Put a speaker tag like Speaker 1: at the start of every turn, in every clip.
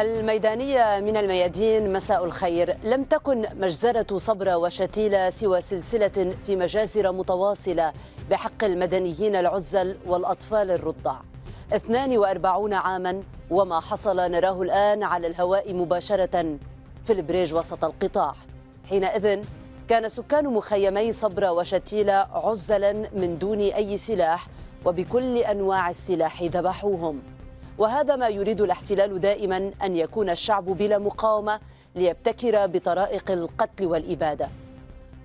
Speaker 1: الميدانية من الميادين مساء الخير لم تكن مجزرة صبرا وشتيلة سوى سلسلة في مجازر متواصلة بحق المدنيين العزل والأطفال الرضع 42 عاما وما حصل نراه الآن على الهواء مباشرة في البريج وسط القطاع حينئذ كان سكان مخيمي صبرا وشتيلة عزلا من دون أي سلاح وبكل أنواع السلاح ذبحوهم وهذا ما يريد الاحتلال دائما أن يكون الشعب بلا مقاومة ليبتكر بطرائق القتل والإبادة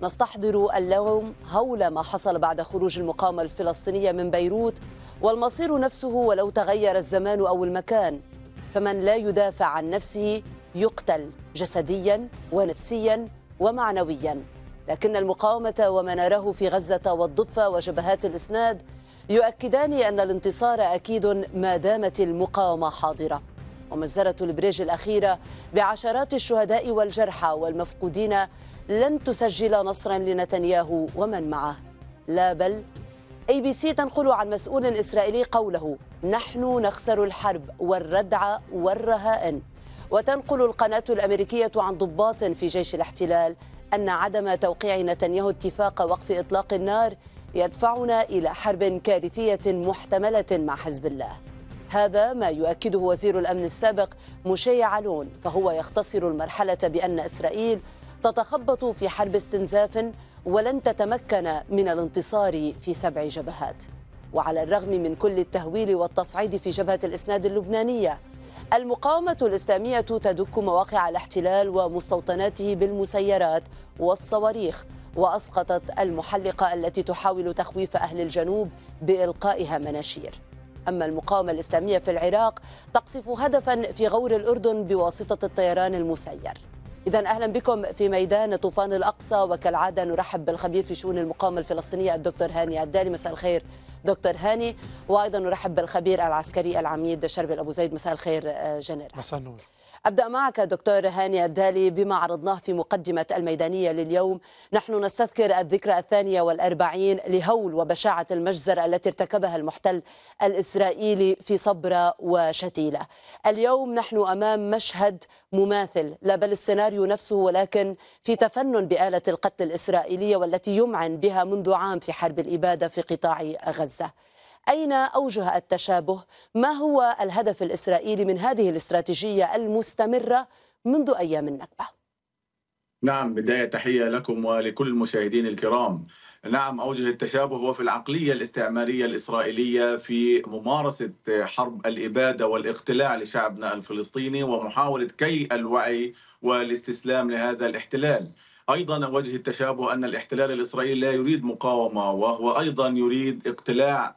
Speaker 1: نستحضر اللوم هول ما حصل بعد خروج المقاومة الفلسطينية من بيروت والمصير نفسه ولو تغير الزمان أو المكان فمن لا يدافع عن نفسه يقتل جسديا ونفسيا ومعنويا لكن المقاومة وما نراه في غزة والضفة وجبهات الإسناد يؤكدان أن الانتصار أكيد ما دامت المقاومة حاضرة ومجزرة البريج الأخيرة بعشرات الشهداء والجرحى والمفقودين لن تسجل نصرا لنتنياهو ومن معه لا بل اي بي سي تنقل عن مسؤول اسرائيلي قوله نحن نخسر الحرب والردع والرهائن وتنقل القناه الامريكيه عن ضباط في جيش الاحتلال ان عدم توقيع نتنياهو اتفاق وقف اطلاق النار يدفعنا إلى حرب كارثية محتملة مع حزب الله هذا ما يؤكده وزير الأمن السابق مشي علون فهو يختصر المرحلة بأن إسرائيل تتخبط في حرب استنزاف ولن تتمكن من الانتصار في سبع جبهات وعلى الرغم من كل التهويل والتصعيد في جبهة الإسناد اللبنانية المقاومة الإسلامية تدك مواقع الاحتلال ومستوطناته بالمسيرات والصواريخ وأسقطت المحلقة التي تحاول تخويف أهل الجنوب بإلقائها مناشير أما المقاومة الإسلامية في العراق تقصف هدفا في غور الأردن بواسطة الطيران المسير إذا أهلا بكم في ميدان طوفان الأقصى وكالعادة نرحب بالخبير في شؤون المقاومة الفلسطينية الدكتور هاني عدالي مساء الخير دكتور هاني وأيضا نرحب بالخبير العسكري العميد شربل أبو زيد مساء الخير آه، جنرال مساء النور أبدأ معك دكتور هاني الدالي بما عرضناه في مقدمة الميدانية لليوم نحن نستذكر الذكرى الثانية والأربعين لهول وبشاعة المجزر التي ارتكبها المحتل الإسرائيلي في صبرة وشتيلة اليوم نحن أمام مشهد مماثل لا بل السيناريو نفسه ولكن في تفنن بآلة القتل الإسرائيلية والتي يمعن بها منذ عام في حرب الإبادة في قطاع غزة أين أوجه التشابه؟ ما هو الهدف الإسرائيلي من هذه الاستراتيجية المستمرة منذ أيام النكبة؟
Speaker 2: نعم بداية تحية لكم ولكل المشاهدين الكرام نعم أوجه التشابه هو في العقلية الاستعمارية الإسرائيلية في ممارسة حرب الإبادة والاقتلاع لشعبنا الفلسطيني ومحاولة كي الوعي والاستسلام لهذا الاحتلال ايضا وجه التشابه ان الاحتلال الاسرائيلي لا يريد مقاومه وهو ايضا يريد اقتلاع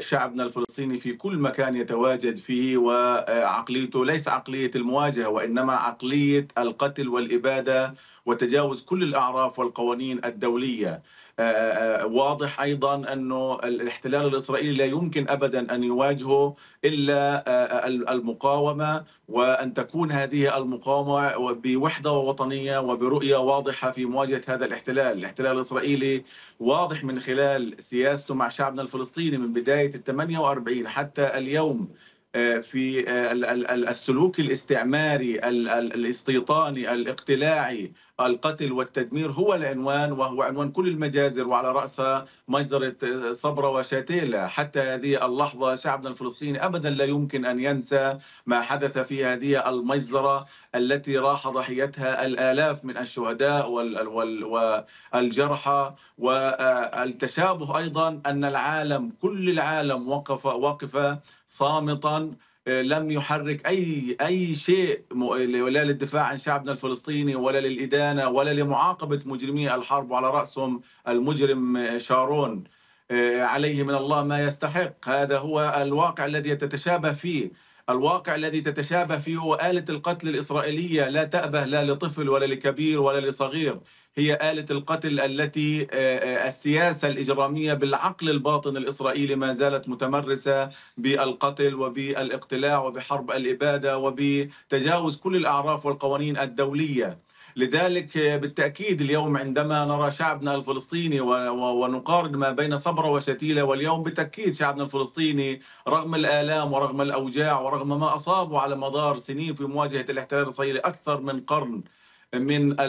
Speaker 2: شعبنا الفلسطيني الفلسطيني في كل مكان يتواجد فيه وعقليته ليس عقلية المواجهة وإنما عقلية القتل والإبادة وتجاوز كل الأعراف والقوانين الدولية آه، آه، واضح ايضا انه الاحتلال الاسرائيلي لا يمكن ابدا ان يواجهه الا آه، المقاومه وان تكون هذه المقاومه بوحده وطنيه وبرؤيه واضحه في مواجهه هذا الاحتلال، الاحتلال الاسرائيلي واضح من خلال سياسته مع شعبنا الفلسطيني من بدايه ال 48 1945 حتى اليوم آه، في آه، السلوك الاستعماري الاستيطاني الاقتلاعي القتل والتدمير هو العنوان وهو عنوان كل المجازر وعلى رأسها مجزرة آه، صبرا وشاتيلا حتى هذه اللحظة شعبنا الفلسطيني أبدا لا يمكن أن ينسى ما حدث في هذه المجزرة التي راح ضحيتها الآلاف من الشهداء والجرحى والتشابه أيضا أن العالم كل العالم وقف وقف صامتا آه، لم يحرك اي اي شيء لا للدفاع عن شعبنا الفلسطيني ولا للادانه ولا لمعاقبه مجرمي الحرب وعلى راسهم المجرم آه، شارون آه، عليه من الله ما يستحق هذا هو الواقع الذي تتشابه فيه الواقع الذي تتشابه فيه آلة القتل الإسرائيلية لا تأبه لا لطفل ولا لكبير ولا لصغير هي آلة القتل التي آه، آه، السياسة الإجرامية بالعقل الباطن الإسرائيلي ما زالت متمرسة بالقتل وبالاقتلاع وبحرب الإبادة وبتجاوز كل الأعراف والقوانين الدولية لذلك آه، بالتأكيد اليوم عندما نرى شعبنا الفلسطيني ونقارن ما بين صبرة وشتيلة واليوم بالتأكيد شعبنا الفلسطيني رغم الآلام ورغم الأوجاع ورغم ما أصابه على مدار سنين في مواجهة الاحتلال الإسرائيلي أكثر من قرن من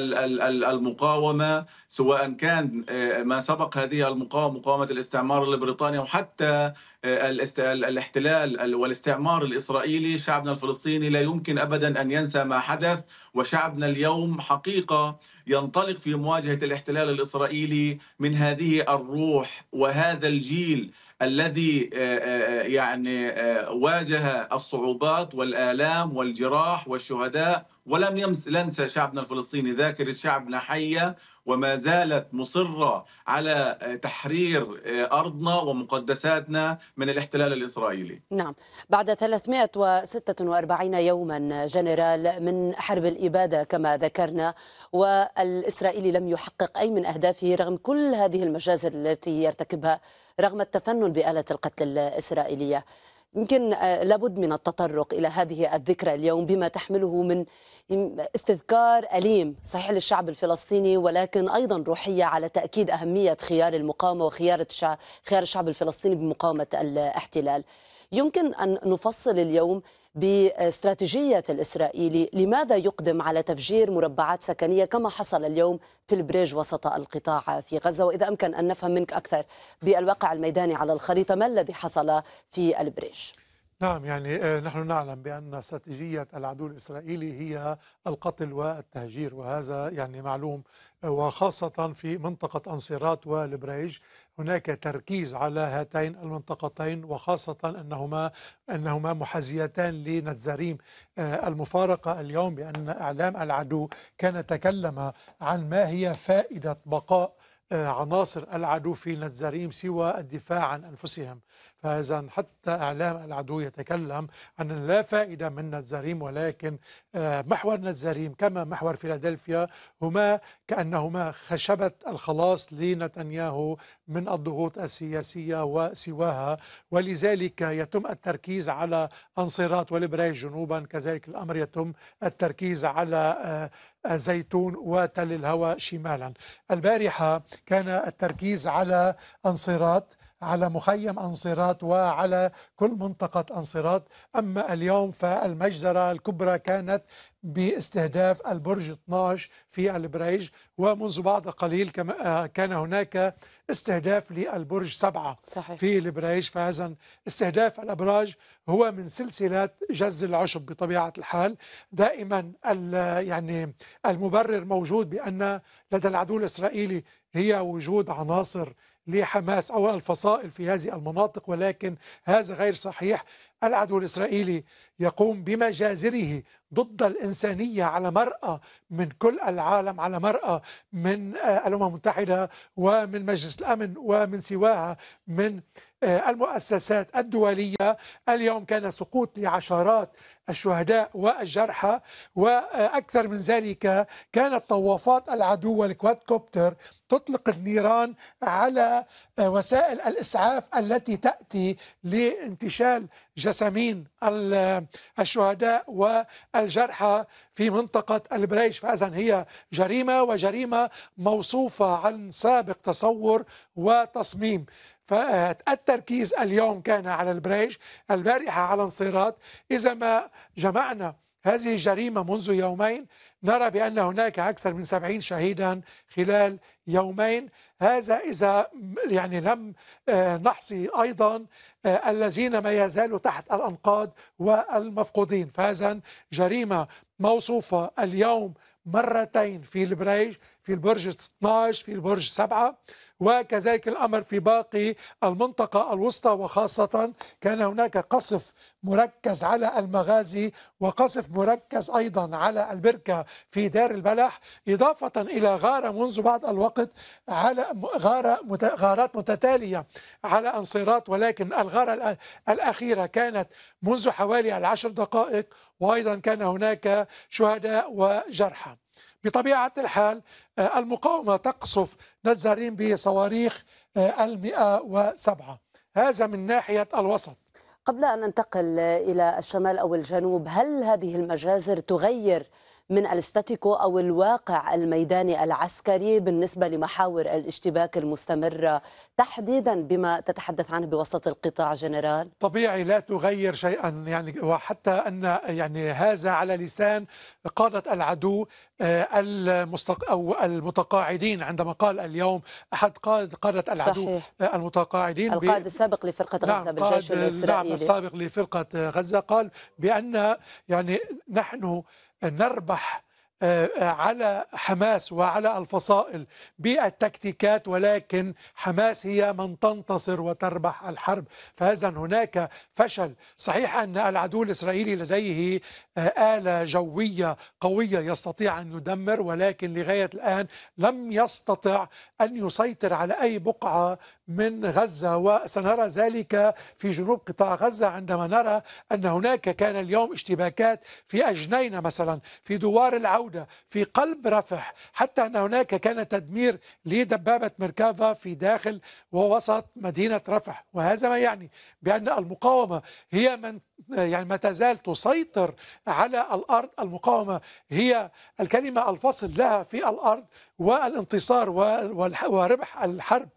Speaker 2: المقاومة سواء كان آه، ما سبق هذه المقاومة مقاومة الاستعمار البريطاني وحتى آه، الاحتلال والاستعمار الإسرائيلي شعبنا الفلسطيني لا يمكن أبدا أن ينسى ما حدث وشعبنا اليوم حقيقة ينطلق في مواجهة الاحتلال الإسرائيلي من هذه الروح وهذا الجيل الذي آه، آه، آه، يعني واجه الصعوبات والآلام والجراح والشهداء ولم ينسى شعبنا الفلسطيني ذاكرة شعبنا حية وما زالت مصرة على تحرير أرضنا ومقدساتنا من الاحتلال الإسرائيلي
Speaker 1: نعم بعد 346 يوما جنرال من حرب الإبادة كما ذكرنا والإسرائيلي لم يحقق أي من أهدافه رغم كل هذه المجازر التي يرتكبها رغم التفنن بآلة القتل الإسرائيلية يمكن آه، لابد من التطرق الى هذه الذكرى اليوم بما تحمله من استذكار اليم صحيح للشعب الفلسطيني ولكن ايضا روحيه على تاكيد اهميه خيار المقاومه وخيار خيار الشعب الفلسطيني بمقاومه الاحتلال. يمكن ان نفصل اليوم باستراتيجية الإسرائيلي لماذا يقدم على تفجير مربعات سكنية كما حصل اليوم في البريج وسط القطاع في غزة وإذا أمكن أن نفهم منك أكثر بالواقع الميداني على الخريطة ما الذي حصل في البريج؟
Speaker 3: نعم يعني آه، نحن نعلم بأن استراتيجية العدو الإسرائيلي هي القتل والتهجير وهذا يعني معلوم آه، وخاصة في منطقة أنصيرات والبريج هناك تركيز على هاتين المنطقتين وخاصة أنهما أنهما محازيتان لنتزاريم آه، المفارقة اليوم بأن إعلام العدو كان تكلم عن ما هي فائدة بقاء آه، عناصر العدو في نتزاريم سوى الدفاع عن أنفسهم فإذا حتى إعلام العدو يتكلم أن لا فائدة من نتزاريم ولكن آه، محور نتزاريم كما محور فيلادلفيا هما كأنهما خشبة الخلاص لنتنياهو من الضغوط السياسية وسواها ولذلك يتم التركيز على أنصرات ولبراي جنوبا كذلك الأمر يتم التركيز على آه، زيتون وتل الهوى شمالا البارحة كان التركيز على أنصرات على مخيم أنصرات وعلى كل منطقة أنصرات أما اليوم فالمجزرة الكبرى كانت باستهداف البرج 12 في البريج ومنذ بعد قليل آه، كان هناك استهداف للبرج 7 في البريج فإذا استهداف الأبراج هو من سلسلة جز العشب بطبيعة الحال دائما يعني المبرر موجود بأن لدى العدو الإسرائيلي هي وجود عناصر لحماس أو الفصائل في هذه المناطق ولكن هذا غير صحيح العدو الإسرائيلي يقوم بمجازره ضد الإنسانية على مراه من كل العالم على مراه من آه، الأمم المتحدة ومن مجلس الأمن ومن سواها من آه، المؤسسات الدولية اليوم كان سقوط لعشرات الشهداء والجرحى وأكثر من ذلك كانت طوافات العدو والكواد كوبتر تطلق النيران على آه، وسائل الإسعاف التي تأتي لانتشال جسامين الشهداء والجرحى في منطقة البريش فإذا هي جريمة وجريمة موصوفة عن سابق تصور وتصميم فالتركيز اليوم كان على البريج البارحة على انصيرات إذا ما جمعنا هذه جريمة منذ يومين نرى بأن هناك أكثر من سبعين شهيدا خلال يومين هذا إذا يعني لم آه، نحصي أيضا آه، الذين ما يزالوا تحت الأنقاض والمفقودين فهذا جريمة موصوفة اليوم مرتين في البريج في البرج 12 في البرج 7 وكذلك الأمر في باقي المنطقة الوسطى وخاصة كان هناك قصف مركز على المغازي وقصف مركز أيضا على البركة في دار البلح إضافة إلى غارة منذ بعض الوقت على غارة غارات متتالية على أنصيرات ولكن الغارة الأخيرة كانت منذ حوالي العشر دقائق وأيضا كان هناك شهداء وجرحى بطبيعة الحال آه، المقاومة تقصف نزارين بصواريخ آه، المئة وسبعة هذا من ناحية الوسط قبل أن
Speaker 1: ننتقل إلى الشمال أو الجنوب هل هذه المجازر تغير من الستاتيكو أو الواقع الميداني العسكري بالنسبة لمحاور الاشتباك المستمرة تحديدا بما تتحدث عنه بوسط القطاع جنرال
Speaker 3: طبيعي لا تغير شيئا يعني وحتى أن يعني هذا على لسان قادة العدو آه، المستق أو المتقاعدين عندما قال اليوم أحد قادة, قادة العدو صحيح. آه، المتقاعدين القائد السابق لفرقة نعم، غزة نعم بالجيش الإسرائيلي نعم السابق لفرقة غزة قال بأن يعني نحن نربح آه، آه، على حماس وعلى الفصائل بالتكتيكات ولكن حماس هي من تنتصر وتربح الحرب فاذا هناك فشل صحيح ان العدو الاسرائيلي لديه آه، اله جويه قويه يستطيع ان يدمر ولكن لغايه الان لم يستطع ان يسيطر على اي بقعه من غزه وسنرى ذلك في جنوب قطاع غزه عندما نرى ان هناك كان اليوم اشتباكات في اجنينه مثلا في دوار العوده الجودة في قلب رفح حتى أن هناك كان تدمير لدبابة مركافة في داخل ووسط مدينة رفح وهذا ما يعني بأن المقاومة هي من يعني ما تزال تسيطر على الأرض المقاومة هي الكلمة الفصل لها في الأرض والانتصار وربح الحرب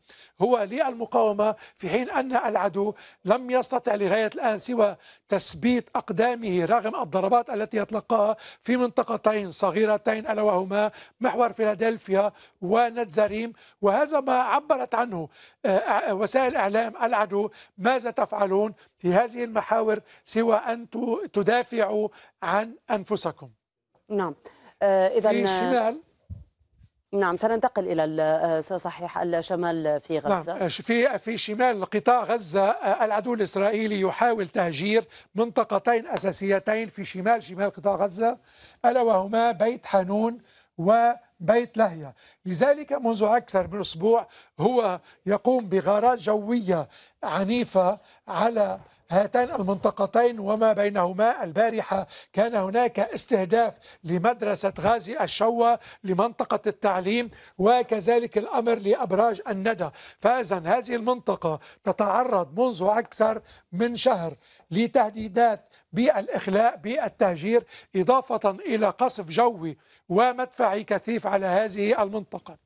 Speaker 3: هو للمقاومة في حين أن العدو لم يستطع لغاية الآن سوى تثبيت أقدامه رغم الضربات التي يتلقاها في منطقتين صغيرتين ألا وهما محور فيلادلفيا ونتزاريم وهذا ما عبرت عنه آه، آه، وسائل إعلام العدو ماذا تفعلون في هذه المحاور سوى أن تدافعوا عن أنفسكم نعم
Speaker 1: إذا آه، في الشمال نعم سننتقل الى آه، صحيح الشمال
Speaker 3: في نعم، غزه نعم في في شمال قطاع غزه آه، العدو الاسرائيلي يحاول تهجير منطقتين اساسيتين في شمال شمال قطاع غزه الا وهما بيت حانون و بيت لهيا لذلك منذ أكثر من أسبوع هو يقوم بغارات جوية عنيفة على هاتان المنطقتين وما بينهما البارحة كان هناك استهداف لمدرسة غازي الشوى لمنطقة التعليم وكذلك الأمر لأبراج الندى فإذا هذه المنطقة تتعرض منذ أكثر من شهر لتهديدات بالإخلاء بالتهجير إضافة إلى قصف جوي ومدفعي كثيف على هذه المنطقة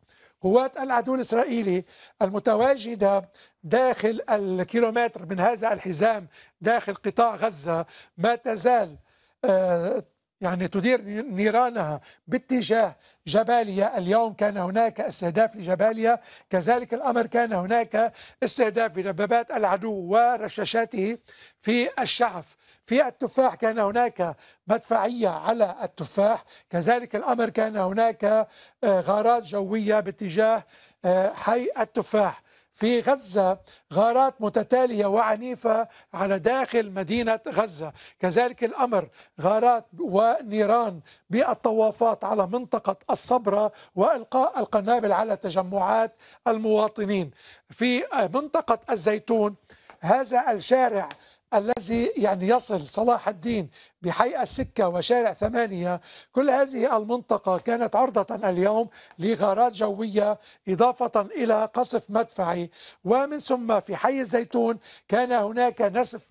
Speaker 3: قوات العدو الإسرائيلي المتواجدة داخل الكيلومتر من هذا الحزام داخل قطاع غزة ما تزال آه، يعني تدير نيرانها باتجاه جباليا اليوم كان هناك استهداف لجباليا كذلك الأمر كان هناك استهداف بدبابات العدو ورشاشاته في الشعف في التفاح كان هناك مدفعية على التفاح كذلك الأمر كان هناك آه، غارات جوية باتجاه آه، حي التفاح في غزة غارات متتالية وعنيفة على داخل مدينة غزة كذلك الأمر غارات ونيران بالطوافات على منطقة الصبرة وإلقاء القنابل على تجمعات المواطنين في منطقة الزيتون هذا الشارع الذي يعني يصل صلاح الدين بحي السكة وشارع ثمانية كل هذه المنطقة كانت عرضة اليوم لغارات جوية إضافة إلى قصف مدفعي ومن ثم في حي الزيتون كان هناك نسف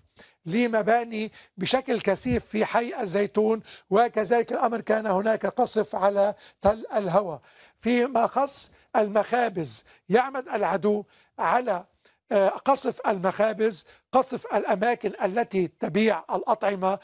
Speaker 3: لمباني بشكل كثيف في حي الزيتون وكذلك الأمر كان هناك قصف على تل الهوى فيما خص المخابز يعمد العدو على قصف المخابز قصف الأماكن التي تبيع الأطعمة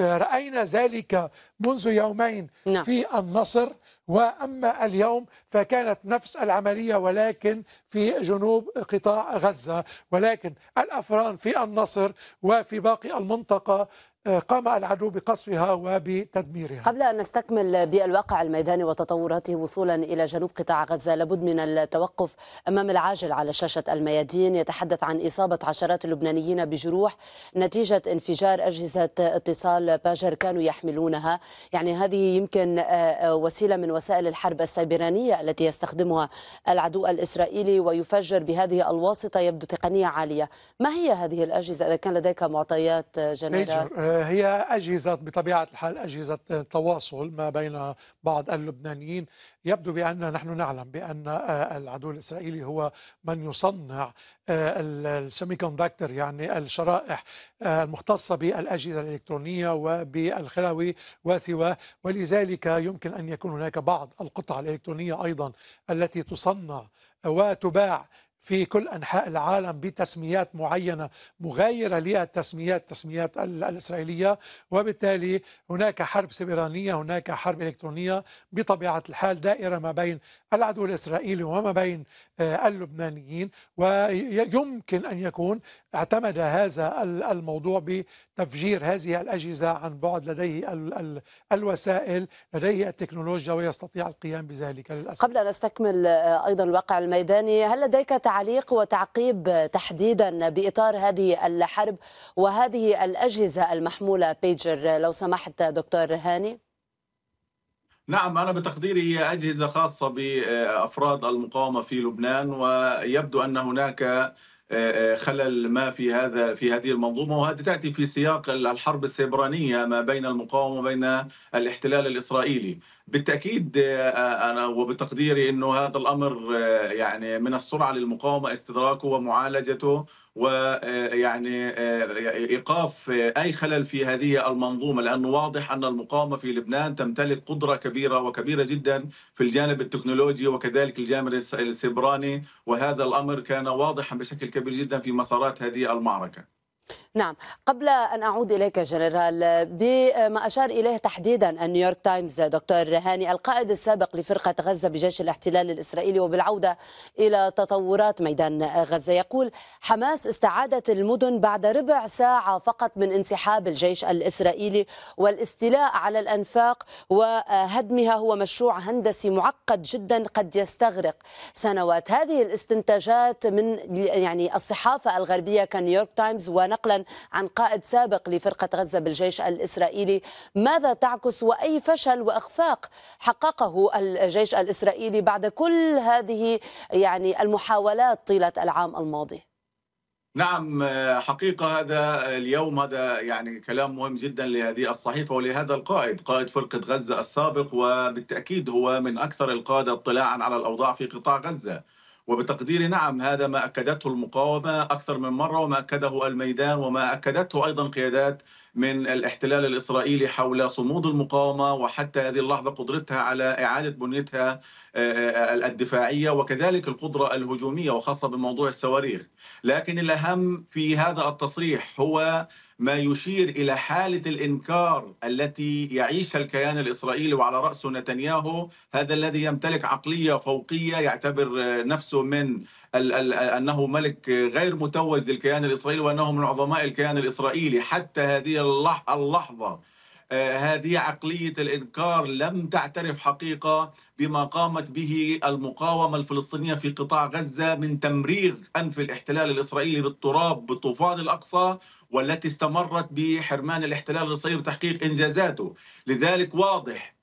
Speaker 3: رأينا ذلك منذ يومين نعم. في النصر وأما اليوم فكانت نفس العملية ولكن في جنوب قطاع غزة ولكن الأفران في النصر وفي باقي المنطقة آه، قام العدو بقصفها وبتدميرها
Speaker 1: قبل أن نستكمل بالواقع الميداني وتطوراته وصولا إلى جنوب قطاع غزة لابد من التوقف أمام العاجل على شاشة الميادين يتحدث عن إصابة عشرات اللبنانيين بجروح نتيجة انفجار أجهزة اتصال باجر كانوا يحملونها يعني هذه يمكن آه، آه، وسيلة من وسائل الحرب السيبرانية التي يستخدمها العدو الإسرائيلي ويفجر بهذه الواسطة يبدو تقنية عالية ما هي هذه الأجهزة إذا كان لديك معطيات جنرال
Speaker 3: هي أجهزة بطبيعة الحال أجهزة تواصل ما بين بعض اللبنانيين يبدو بأن نحن نعلم بأن آه، العدو الإسرائيلي هو من يصنع آه، السيمي كوندكتور يعني الشرائح آه، المختصة بالأجهزة الإلكترونية وبالخلاوي وثوى ولذلك يمكن أن يكون هناك بعض القطع الإلكترونية أيضا التي تصنع وتباع في كل أنحاء العالم بتسميات معينة مغايرة للتسميات التسميات الإسرائيلية وبالتالي هناك حرب سيبرانية هناك حرب إلكترونية بطبيعة الحال دائرة ما بين العدو الإسرائيلي وما بين آه، اللبنانيين ويمكن أن يكون اعتمد هذا الموضوع بتفجير هذه الأجهزة عن بعد لديه الوسائل لديه التكنولوجيا ويستطيع القيام بذلك للأسف
Speaker 1: قبل أن أستكمل آه، أيضا الواقع الميداني هل لديك تعليق وتعقيب تحديدا باطار هذه الحرب وهذه الاجهزه المحموله بيجر لو سمحت دكتور هاني
Speaker 2: نعم أنا بتقديري هي أجهزة خاصة بأفراد المقاومة في لبنان ويبدو أن هناك خلل ما في هذا في هذه المنظومه وهذه تاتي في سياق الحرب السيبرانيه ما بين المقاومه وبين الاحتلال الاسرائيلي بالتاكيد آه، آه، انا وبتقديري انه هذا الامر آه، يعني من السرعه للمقاومه استدراكه ومعالجته ويعني آه، ايقاف آه، اي خلل في هذه المنظومه لانه واضح ان المقاومه في لبنان تمتلك قدره كبيره وكبيره جدا في الجانب التكنولوجي وكذلك الجانب السبراني وهذا الامر كان واضحا بشكل كبير جدا في مسارات هذه المعركه.
Speaker 1: نعم قبل أن أعود إليك جنرال بما أشار إليه تحديدا النيويورك تايمز دكتور هاني القائد السابق لفرقة غزة بجيش الاحتلال الإسرائيلي وبالعودة إلى تطورات ميدان غزة يقول حماس استعادت المدن بعد ربع ساعة فقط من انسحاب الجيش الإسرائيلي والاستيلاء على الأنفاق وهدمها هو مشروع هندسي معقد جدا قد يستغرق سنوات هذه الاستنتاجات من يعني الصحافة الغربية كنيويورك تايمز ون نقلا عن قائد سابق لفرقة غزة بالجيش الإسرائيلي ماذا تعكس وأي فشل وإخفاق حققه الجيش الإسرائيلي بعد كل هذه يعني المحاولات طيلة العام الماضي
Speaker 2: نعم حقيقة هذا اليوم هذا يعني كلام مهم جدا لهذه الصحيفة ولهذا القائد قائد فرقة غزة السابق وبالتأكيد هو من أكثر القادة اطلاعا على الأوضاع في قطاع غزة وبتقديري نعم هذا ما أكدته المقاومة أكثر من مرة وما أكده الميدان وما أكدته أيضا قيادات من الاحتلال الإسرائيلي حول صمود المقاومة وحتى هذه اللحظة قدرتها على إعادة بنيتها آه، آه، الدفاعية وكذلك القدرة الهجومية وخاصة بموضوع الصواريخ لكن الأهم في هذا التصريح هو ما يشير الى حاله الانكار التي يعيشها الكيان الاسرائيلي وعلى راسه نتنياهو هذا الذي يمتلك عقليه فوقيه يعتبر نفسه من ال ال انه ملك غير متوج للكيان الاسرائيلي وانه من عظماء الكيان الاسرائيلي حتى هذه اللحظه آه، هذه عقلية الإنكار لم تعترف حقيقة بما قامت به المقاومة الفلسطينية في قطاع غزة من تمريغ أنف الاحتلال الإسرائيلي بالتراب بطوفان الأقصى والتي استمرت بحرمان الاحتلال الإسرائيلي وتحقيق إنجازاته لذلك واضح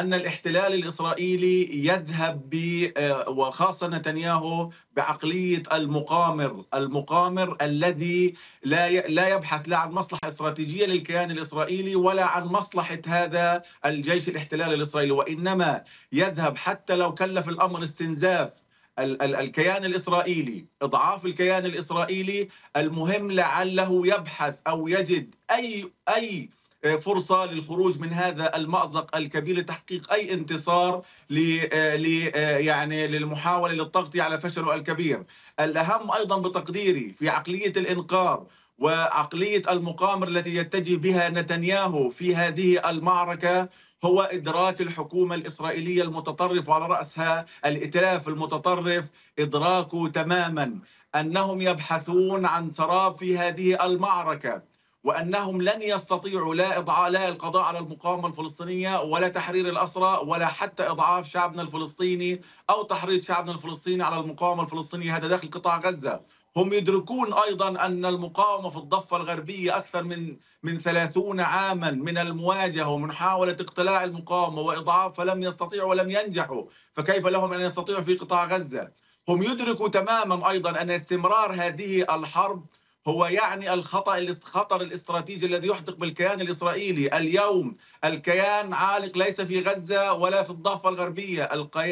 Speaker 2: أن الاحتلال الإسرائيلي يذهب ب آه، وخاصة نتنياهو بعقلية المقامر المقامر الذي لا لا يبحث لا عن مصلحة استراتيجية للكيان الإسرائيلي ولا عن مصلحة هذا الجيش الاحتلال الإسرائيلي وإنما يذهب حتى لو كلف الأمر استنزاف الكيان الاسرائيلي اضعاف الكيان الاسرائيلي المهم لعله يبحث او يجد اي اي آه، فرصة للخروج من هذا المأزق الكبير لتحقيق أي انتصار ل آه، آه، يعني للمحاولة للتغطية على فشله الكبير الأهم أيضا بتقديري في عقلية الإنقاذ وعقلية المقامر التي يتجه بها نتنياهو في هذه المعركة هو إدراك الحكومة الإسرائيلية المتطرف وعلى رأسها الإتلاف المتطرف إدراكه تماما أنهم يبحثون عن سراب في هذه المعركة وأنهم لن يستطيعوا لا إضعاء لا القضاء على المقاومة الفلسطينية ولا تحرير الأسرى ولا حتى إضعاف شعبنا الفلسطيني أو تحريض شعبنا الفلسطيني على المقاومة الفلسطينية هذا داخل قطاع غزة هم يدركون ايضا ان المقاومه في الضفه الغربيه اكثر من من 30 عاما من المواجهه ومحاوله اقتلاع المقاومه واضعاف فلم يستطيعوا ولم ينجحوا فكيف لهم ان يستطيعوا في قطاع غزه هم يدركوا تماما ايضا ان استمرار هذه الحرب هو يعني الخطأ الخطر الاستراتيجي الذي يحدق بالكيان الإسرائيلي اليوم الكيان عالق ليس في غزة ولا في الضفة الغربية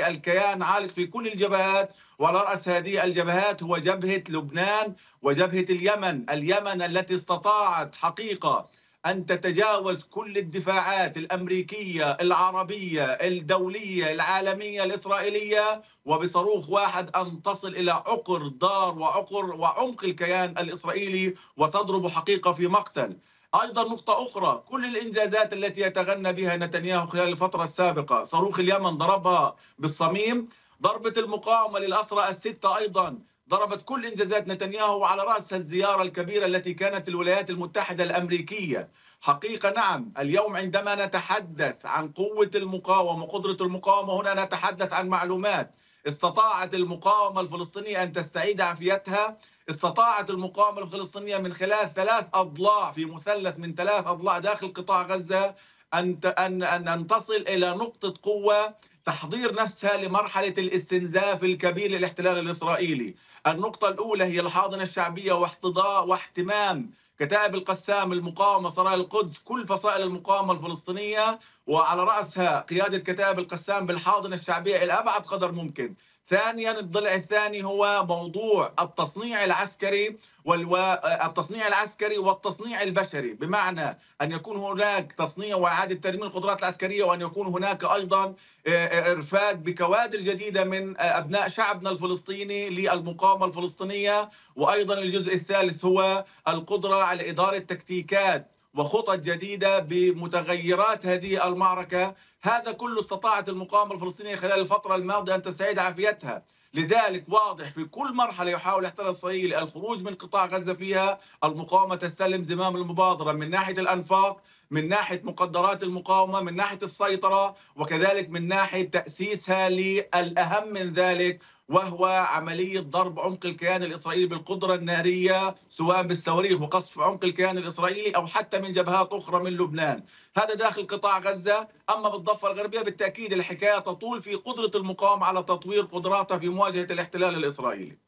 Speaker 2: الكيان عالق في كل الجبهات ورأس هذه الجبهات هو جبهة لبنان وجبهة اليمن اليمن التي استطاعت حقيقة أن تتجاوز كل الدفاعات الأمريكية العربية الدولية العالمية الإسرائيلية وبصاروخ واحد أن تصل إلى عقر دار وعقر وعمق الكيان الإسرائيلي وتضرب حقيقة في مقتل ايضا نقطة أخرى كل الإنجازات التي يتغنى بها نتنياهو خلال الفترة السابقة صاروخ اليمن ضربها بالصميم ضربة المقاومة للأسرى الستة أيضا ضربت كل انجازات نتنياهو على راسها الزياره الكبيره التي كانت الولايات المتحده الامريكيه حقيقه نعم اليوم عندما نتحدث عن قوه المقاومه وقدره المقاومه هنا نتحدث عن معلومات استطاعت المقاومه الفلسطينيه ان تستعيد عافيتها استطاعت المقاومه الفلسطينيه من خلال ثلاث اضلاع في مثلث من ثلاث اضلاع داخل قطاع غزه ان ان ان تصل الى نقطه قوه تحضير نفسها لمرحلة الاستنزاف الكبير للاحتلال الإسرائيلي النقطة الأولى هي الحاضنة الشعبية واحتضاء واحتمام كتائب القسام المقاومة سرايا القدس كل فصائل المقاومة الفلسطينية وعلى رأسها قيادة كتائب القسام بالحاضنة الشعبية إلى أبعد قدر ممكن ثانيا الضلع الثاني هو موضوع التصنيع العسكري والتصنيع آه، العسكري والتصنيع البشري بمعنى أن يكون هناك تصنيع وإعادة ترميم القدرات العسكرية وأن يكون هناك أيضا آه، آه، إرفاد بكوادر جديدة من أبناء شعبنا الفلسطيني للمقاومة الفلسطينية وأيضا الجزء الثالث هو القدرة على إدارة تكتيكات وخطط جديده بمتغيرات هذه المعركه، هذا كله استطاعت المقاومه الفلسطينيه خلال الفتره الماضيه ان تستعيد عافيتها، لذلك واضح في كل مرحله يحاول احتلال اسرائيل الخروج من قطاع غزه فيها، المقاومه تستلم زمام المبادره من ناحيه الانفاق، من ناحيه مقدرات المقاومه من ناحيه السيطره وكذلك من ناحيه تاسيسها للاهم من ذلك وهو عملية ضرب عمق الكيان الإسرائيلي بالقدرة النارية سواء بالصواريخ وقصف عمق الكيان الإسرائيلي أو حتى من جبهات أخرى من لبنان هذا داخل قطاع غزة أما بالضفة الغربية بالتأكيد الحكاية تطول في قدرة المقاومة على تطوير قدراتها في مواجهة الاحتلال الإسرائيلي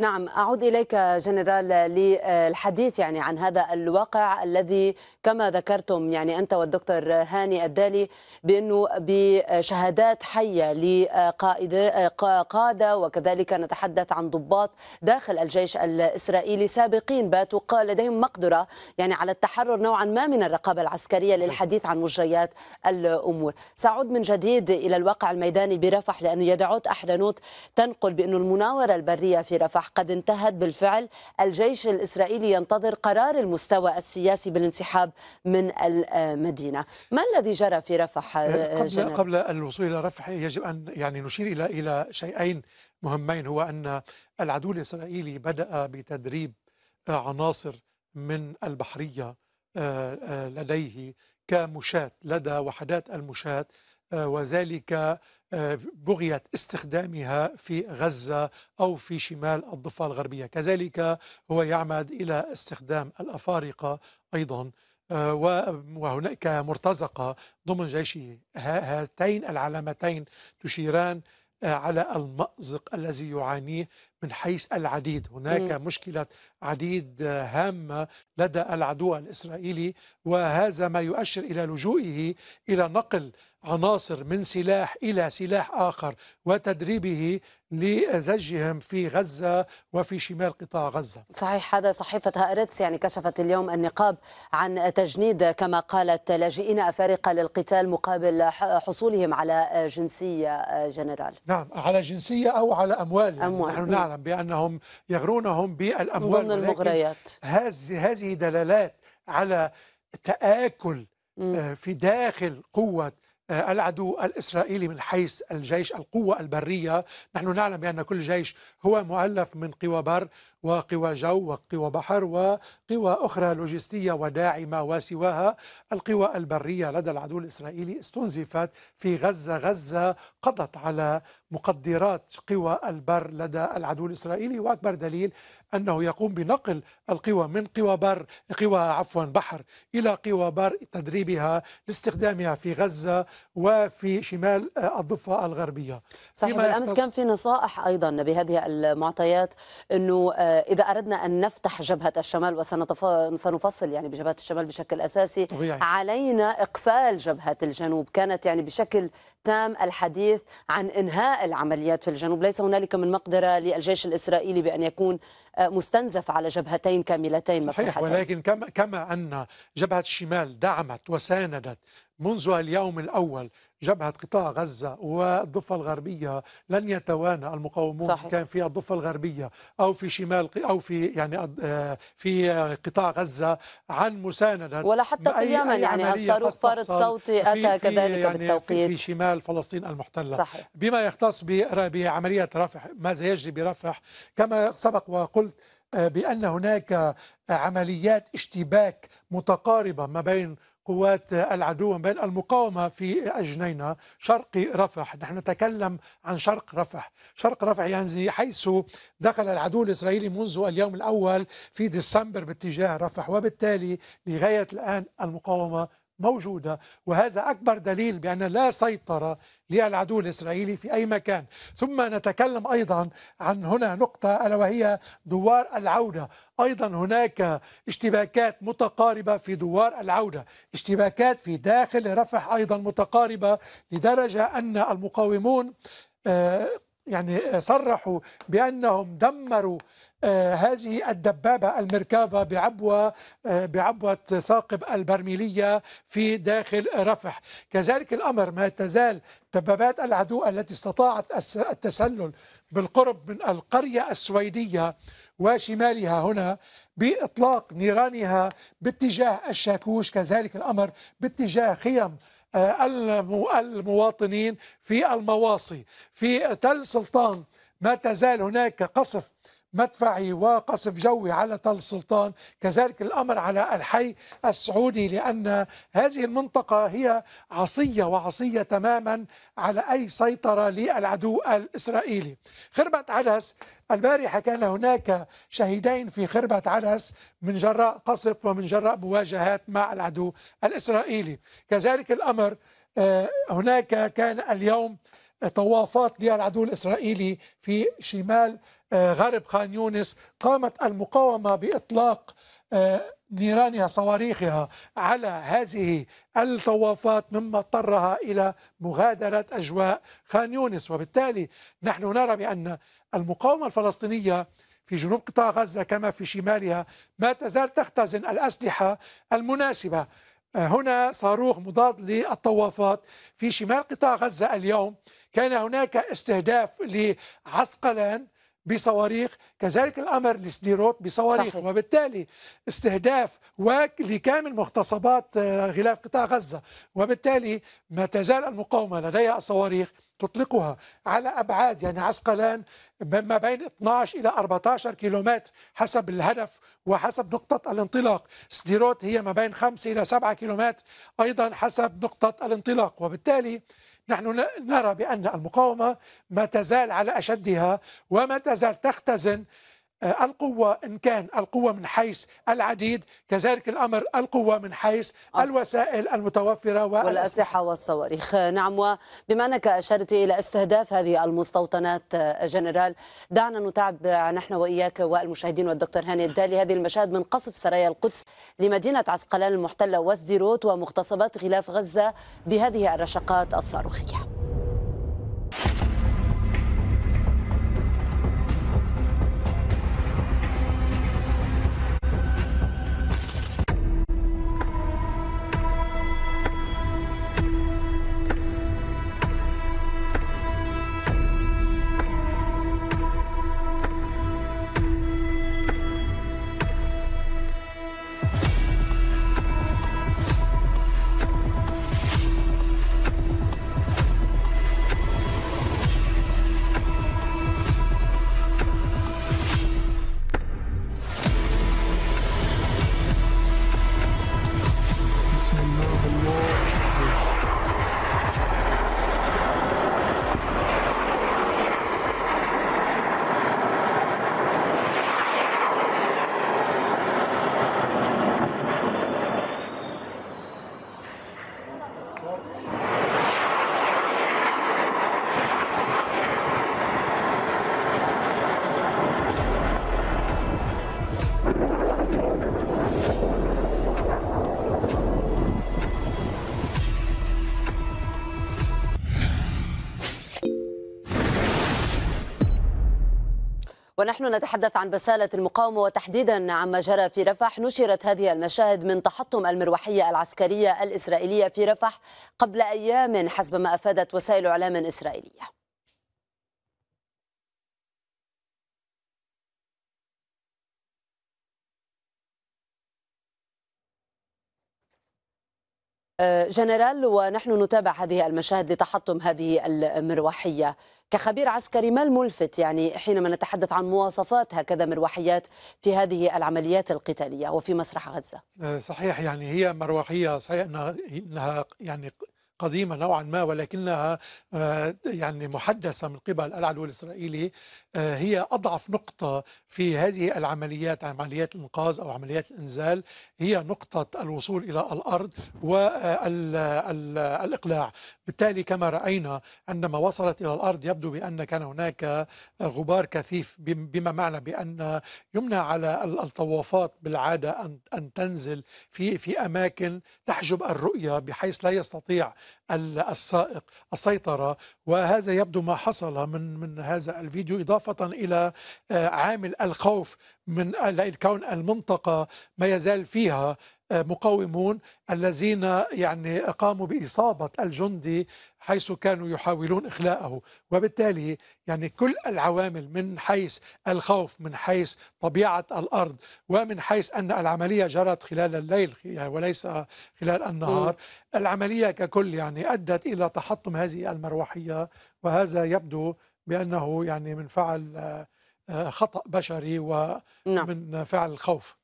Speaker 1: نعم أعود إليك جنرال للحديث يعني عن هذا الواقع الذي كما ذكرتم يعني أنت والدكتور هاني الدالي بأنه بشهادات حية لقادة وكذلك نتحدث عن ضباط داخل الجيش الإسرائيلي سابقين باتوا لديهم مقدرة يعني على التحرر نوعا ما من الرقابة العسكرية للحديث عن مجريات الأمور سأعود من جديد إلى الواقع الميداني برفح لأنه يدعوت أحرنوت تنقل بأن المناورة البرية في رفح قد انتهت بالفعل الجيش الإسرائيلي ينتظر قرار المستوى السياسي بالانسحاب من المدينة ما الذي جرى في رفح آه، قبل,
Speaker 3: قبل الوصول إلى رفح يجب أن يعني نشير إلى إلى شيئين مهمين هو أن العدو الإسرائيلي بدأ بتدريب آه، عناصر من البحرية آه، لديه كمشاة لدى وحدات المشاة آه، وذلك آه، بغية استخدامها في غزة أو في شمال الضفة الغربية كذلك هو يعمد إلى استخدام الأفارقة أيضا آه، وهناك مرتزقة ضمن جيشه هاتين العلامتين تشيران على المأزق الذي يعانيه من حيث العديد هناك م. مشكلة عديد هامة لدى العدو الإسرائيلي وهذا ما يؤشر إلى لجوئه إلى نقل عناصر من سلاح إلى سلاح آخر وتدريبه لزجهم في غزة وفي شمال قطاع غزة
Speaker 1: صحيح هذا صحيفة هارتس يعني كشفت اليوم النقاب عن تجنيد كما قالت لاجئين أفارقة للقتال مقابل حصولهم على جنسية آه، جنرال
Speaker 3: نعم على جنسية أو على أموال, يعني. أموال. نحن نعلم بأنهم يغرونهم بالأموال ضمن المغريات هذه دلالات على تآكل آه، في داخل قوة آه، العدو الإسرائيلي من حيث الجيش القوة البرية نحن نعلم بأن كل جيش هو مؤلف من قوى بر وقوى جو وقوى بحر وقوى أخرى لوجستية وداعمة وسواها القوى البرية لدى العدو الإسرائيلي استنزفت في غزة غزة قضت على مقدرات قوى البر لدى العدو الإسرائيلي وأكبر دليل أنه يقوم بنقل القوى من قوى بر قوى عفوا بحر إلى قوى بر تدريبها لاستخدامها في غزة وفي شمال الضفة الغربية صحيح بالأمس يختص... كان
Speaker 1: في نصائح أيضا بهذه المعطيات أنه آه، إذا أردنا أن نفتح جبهة الشمال وسنفصل يعني بجبهة الشمال بشكل أساسي طبيعي. علينا إقفال جبهة الجنوب كانت يعني بشكل تام الحديث عن إنهاء العمليات في الجنوب ليس هنالك من مقدرة للجيش الإسرائيلي بأن يكون آه، مستنزف على جبهتين كاملتين صحيح ولكن
Speaker 3: كما, كما أن جبهة الشمال دعمت وساندت منذ اليوم الأول جبهة قطاع غزة والضفة الغربية لن يتوانى المقاومون صحيح. كان في الضفة الغربية أو في شمال أو في يعني آه، في قطاع غزة عن مساندة ولا حتى في اليمن يعني الصاروخ فارض صوتي أتى في كذلك يعني بالتوقيت في شمال فلسطين المحتلة صحيح. بما يختص بعملية رفح ماذا يجري برفح كما سبق وقلت آه، بأن هناك عمليات اشتباك متقاربة ما بين قوات العدو بين المقاومة في الجنينة شرق رفح نحن نتكلم عن شرق رفح شرق رفح يعني حيث دخل العدو الإسرائيلي منذ اليوم الأول في ديسمبر باتجاه رفح وبالتالي لغاية الآن المقاومة موجودة وهذا أكبر دليل بأن لا سيطرة للعدو الإسرائيلي في أي مكان ثم نتكلم أيضا عن هنا نقطة ألا وهي دوار العودة أيضا هناك اشتباكات متقاربة في دوار العودة اشتباكات في داخل رفح أيضا متقاربة لدرجة أن المقاومون آه، يعني آه، صرحوا بأنهم دمروا آه، هذه الدبابة المركافة بعبوة آه، بعبوة ثاقب البرميلية في داخل رفح كذلك الأمر ما تزال دبابات العدو التي استطاعت التسلل بالقرب من القرية السويدية وشمالها هنا بإطلاق نيرانها باتجاه الشاكوش كذلك الأمر باتجاه خيم آه، المواطنين في المواصي في تل سلطان ما تزال هناك قصف مدفعي وقصف جوي على تل السلطان كذلك الأمر على الحي السعودي لأن هذه المنطقة هي عصية وعصية تماما على أي سيطرة للعدو الإسرائيلي خربة عدس البارحة كان هناك شهيدين في خربة عدس من جراء قصف ومن جراء مواجهات مع العدو الإسرائيلي كذلك الأمر آه، هناك كان اليوم طوافات للعدو الإسرائيلي في شمال آه، غرب خان يونس قامت المقاومة بإطلاق آه، نيرانها صواريخها على هذه الطوافات مما اضطرها الى مغادره اجواء خان يونس وبالتالي نحن نرى بان المقاومه الفلسطينيه في جنوب قطاع غزه كما في شمالها ما تزال تختزن الاسلحه المناسبه آه، هنا صاروخ مضاد للطوافات في شمال قطاع غزة اليوم كان هناك استهداف لعسقلان بصواريخ كذلك الأمر لسديروت بصواريخ صحيح. وبالتالي استهداف لكامل مغتصبات آه، غلاف قطاع غزة وبالتالي ما تزال المقاومة لديها صواريخ تطلقها على أبعاد يعني عسقلان ما بين 12 إلى 14 كيلومتر حسب الهدف وحسب نقطة الانطلاق سديروت هي ما بين 5 إلى 7 كيلومتر أيضا حسب نقطة الانطلاق وبالتالي نحن نرى بأن المقاومة ما تزال على أشدها وما تزال تختزن آه، القوة إن كان القوة من حيث العديد كذلك الأمر القوة من حيث الوسائل المتوفرة والأسلحة
Speaker 1: والصواريخ آه، نعم وبما أنك أشرت إلى استهداف هذه المستوطنات آه، جنرال دعنا نتابع نحن وإياك والمشاهدين والدكتور هاني الدالي هذه المشاهد من قصف سرايا القدس لمدينة عسقلان المحتلة وسديروت ومغتصبات غلاف غزة بهذه الرشقات الصاروخية ونحن نتحدث عن بسالة المقاومة وتحديدا عما جرى في رفح نشرت هذه المشاهد من تحطم المروحية العسكرية الإسرائيلية في رفح قبل أيام حسب ما أفادت وسائل إعلام إسرائيلية جنرال ونحن نتابع هذه المشاهد لتحطم هذه المروحيه كخبير عسكري ما الملفت يعني حينما نتحدث عن مواصفات هكذا مروحيات في هذه العمليات القتاليه وفي مسرح غزه
Speaker 3: آه، صحيح يعني هي مروحيه صحيح انها يعني قديمة نوعا ما ولكنها آه، يعني محدثة من قبل العدو الإسرائيلي آه، هي أضعف نقطة في هذه العمليات عمليات الإنقاذ أو عمليات الإنزال هي نقطة الوصول إلى الأرض والإقلاع بالتالي كما رأينا عندما وصلت إلى الأرض يبدو بأن كان هناك غبار كثيف بما معنى بأن يمنع على الطوافات بالعادة أن تنزل في في أماكن تحجب الرؤية بحيث لا يستطيع السائق السيطرة وهذا يبدو ما حصل من من هذا الفيديو إضافة إلى آه، عامل الخوف من آه، كون المنطقة ما يزال فيها مقاومون الذين يعني قاموا بإصابة الجندي حيث كانوا يحاولون إخلاءه وبالتالي يعني كل العوامل من حيث الخوف من حيث طبيعة الأرض ومن حيث أن العملية جرت خلال الليل وليس خلال النهار العملية ككل يعني أدت إلى تحطم هذه المروحية وهذا يبدو بأنه يعني من فعل آه، خطأ بشري ومن نعم. فعل الخوف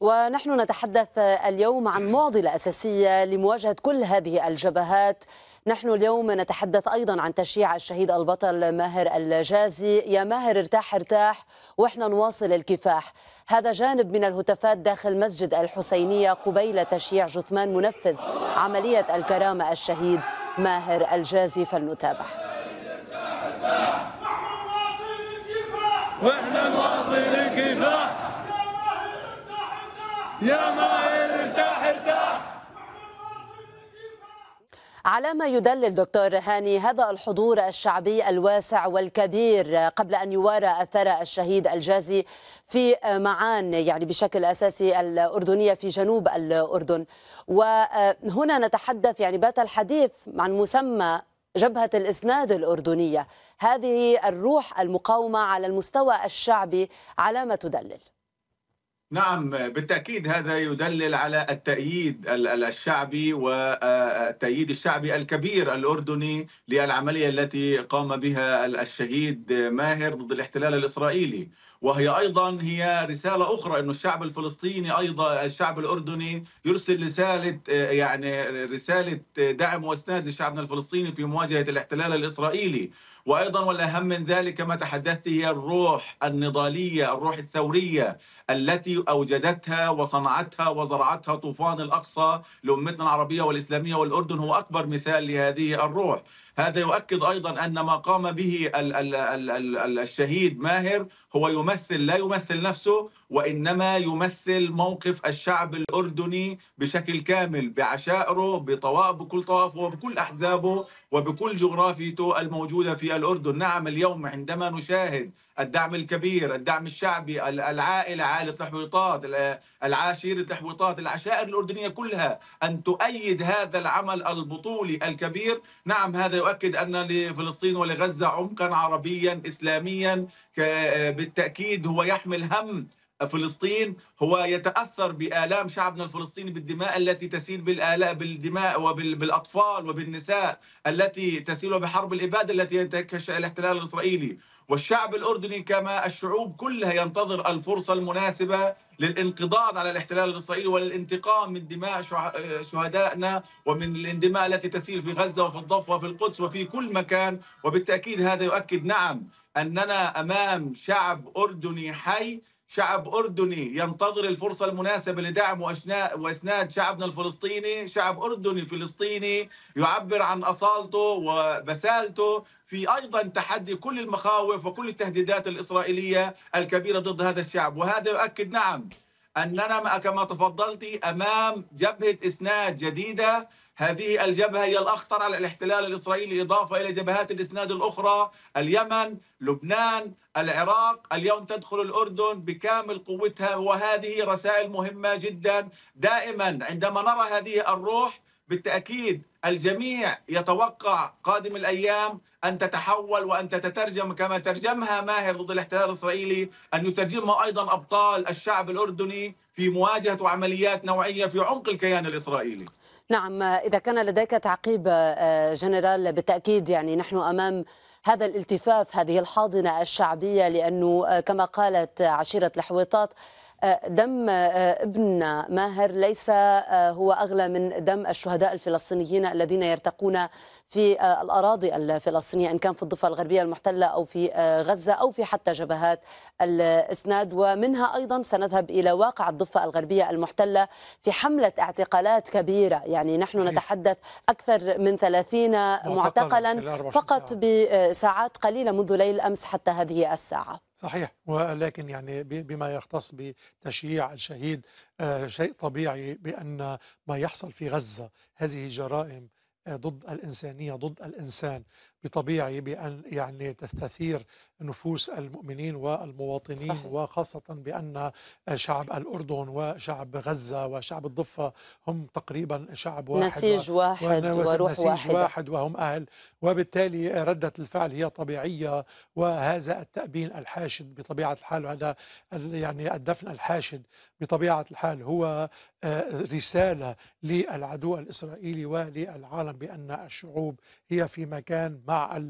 Speaker 1: ونحن نتحدث اليوم عن معضلة أساسية لمواجهة كل هذه الجبهات نحن اليوم نتحدث أيضا عن تشييع الشهيد البطل ماهر الجازي يا ماهر ارتاح ارتاح وإحنا نواصل الكفاح هذا جانب من الهتافات داخل مسجد الحسينية قبيل تشييع جثمان منفذ عملية الكرامة الشهيد ماهر الجازي فلنتابع
Speaker 3: وإحنا
Speaker 2: نواصل
Speaker 1: يا ماهر
Speaker 3: ارتاح ارتاح
Speaker 1: على ما يدلل دكتور هاني هذا الحضور الشعبي الواسع والكبير قبل ان يوارى اثر الشهيد الجازي في معان يعني بشكل اساسي الاردنيه في جنوب الاردن وهنا نتحدث يعني بات الحديث عن مسمى جبهة الإسناد الأردنية هذه الروح المقاومة على المستوى الشعبي على ما تدلل
Speaker 2: نعم بالتأكيد هذا يدلل على التأييد الشعبي والتأييد آه، آه، الشعبي الكبير الأردني للعملية التي قام بها الشهيد ماهر ضد الاحتلال الإسرائيلي وهي ايضا هي رساله اخرى انه الشعب الفلسطيني ايضا الشعب الاردني يرسل رساله آه، يعني رساله آه، دعم واسناد لشعبنا الفلسطيني في مواجهه الاحتلال الاسرائيلي وايضا والاهم من ذلك ما تحدثت هي الروح النضاليه الروح الثوريه التي اوجدتها وصنعتها وزرعتها طوفان الاقصى لامتنا العربيه والاسلاميه والاردن هو اكبر مثال لهذه الروح هذا يؤكد أيضا أن ما قام به الشهيد ماهر هو يمثل لا يمثل نفسه وانما يمثل موقف الشعب الاردني بشكل كامل بعشائره بطوائف بكل طوائفه وبكل احزابه وبكل جغرافيته الموجوده في الاردن، نعم اليوم عندما نشاهد الدعم الكبير، الدعم الشعبي، العائله عائله تحويطات، العاشيره تحويطات، العشائر الاردنيه كلها ان تؤيد هذا العمل البطولي الكبير، نعم هذا يؤكد ان لفلسطين ولغزه عمقا عربيا اسلاميا بالتاكيد هو يحمل هم فلسطين هو يتاثر بالام شعبنا الفلسطيني بالدماء التي تسيل بالالاء بالدماء وبالاطفال وبالنساء التي تسيل بحرب الاباده التي ينتكشها الاحتلال الاسرائيلي والشعب الاردني كما الشعوب كلها ينتظر الفرصه المناسبه للانقضاض على الاحتلال الاسرائيلي وللانتقام من دماء شهدائنا ومن الاندماء التي تسيل في غزه وفي الضفه وفي القدس وفي كل مكان وبالتاكيد هذا يؤكد نعم اننا امام شعب اردني حي شعب أردني ينتظر الفرصة المناسبة لدعم وإسناد شعبنا الفلسطيني شعب أردني فلسطيني يعبر عن أصالته وبسالته في أيضا تحدي كل المخاوف وكل التهديدات الإسرائيلية الكبيرة ضد هذا الشعب وهذا يؤكد نعم أننا كما تفضلت أمام جبهة إسناد جديدة هذه الجبهة هي الأخطر على الاحتلال الإسرائيلي إضافة إلى جبهات الإسناد الأخرى اليمن لبنان العراق اليوم تدخل الأردن بكامل قوتها وهذه رسائل مهمة جدا دائما عندما نرى هذه الروح بالتأكيد الجميع يتوقع قادم الأيام أن تتحول وأن تترجم كما ترجمها ماهر ضد الاحتلال الإسرائيلي أن يترجمها أيضا أبطال الشعب الأردني في مواجهة وعمليات نوعية في عمق الكيان الإسرائيلي
Speaker 1: نعم إذا كان لديك تعقيب آه، جنرال بالتأكيد يعني نحن أمام هذا الالتفاف هذه الحاضنة الشعبية لأنه آه، كما قالت عشيرة الحويطات آه، دم آه، ابن ماهر ليس آه، هو أغلى من دم الشهداء الفلسطينيين الذين يرتقون في الأراضي الفلسطينية إن كان في الضفة الغربية المحتلة أو في غزة أو في حتى جبهات الإسناد ومنها أيضا سنذهب إلى واقع الضفة الغربية المحتلة في حملة اعتقالات كبيرة يعني نحن نتحدث أكثر من 30 معتقلا فقط بساعات قليلة منذ ليل أمس حتى هذه الساعة
Speaker 3: صحيح ولكن يعني بما يختص بتشييع الشهيد آه، شيء طبيعي بأن ما يحصل في غزة هذه جرائم آه، ضد الإنسانية ضد الإنسان بطبيعي بأن يعني تستثير نفوس المؤمنين والمواطنين صحيح. وخاصة بأن شعب الأردن وشعب غزة وشعب الضفة هم تقريبا شعب واحد نسيج واحد وروح نسيج واحدة. واحد وهم أهل وبالتالي ردة الفعل هي طبيعية وهذا التأبين الحاشد بطبيعة الحال وهذا يعني الدفن الحاشد بطبيعة الحال هو آه، رسالة للعدو الإسرائيلي وللعالم بأن الشعوب هي في مكان مع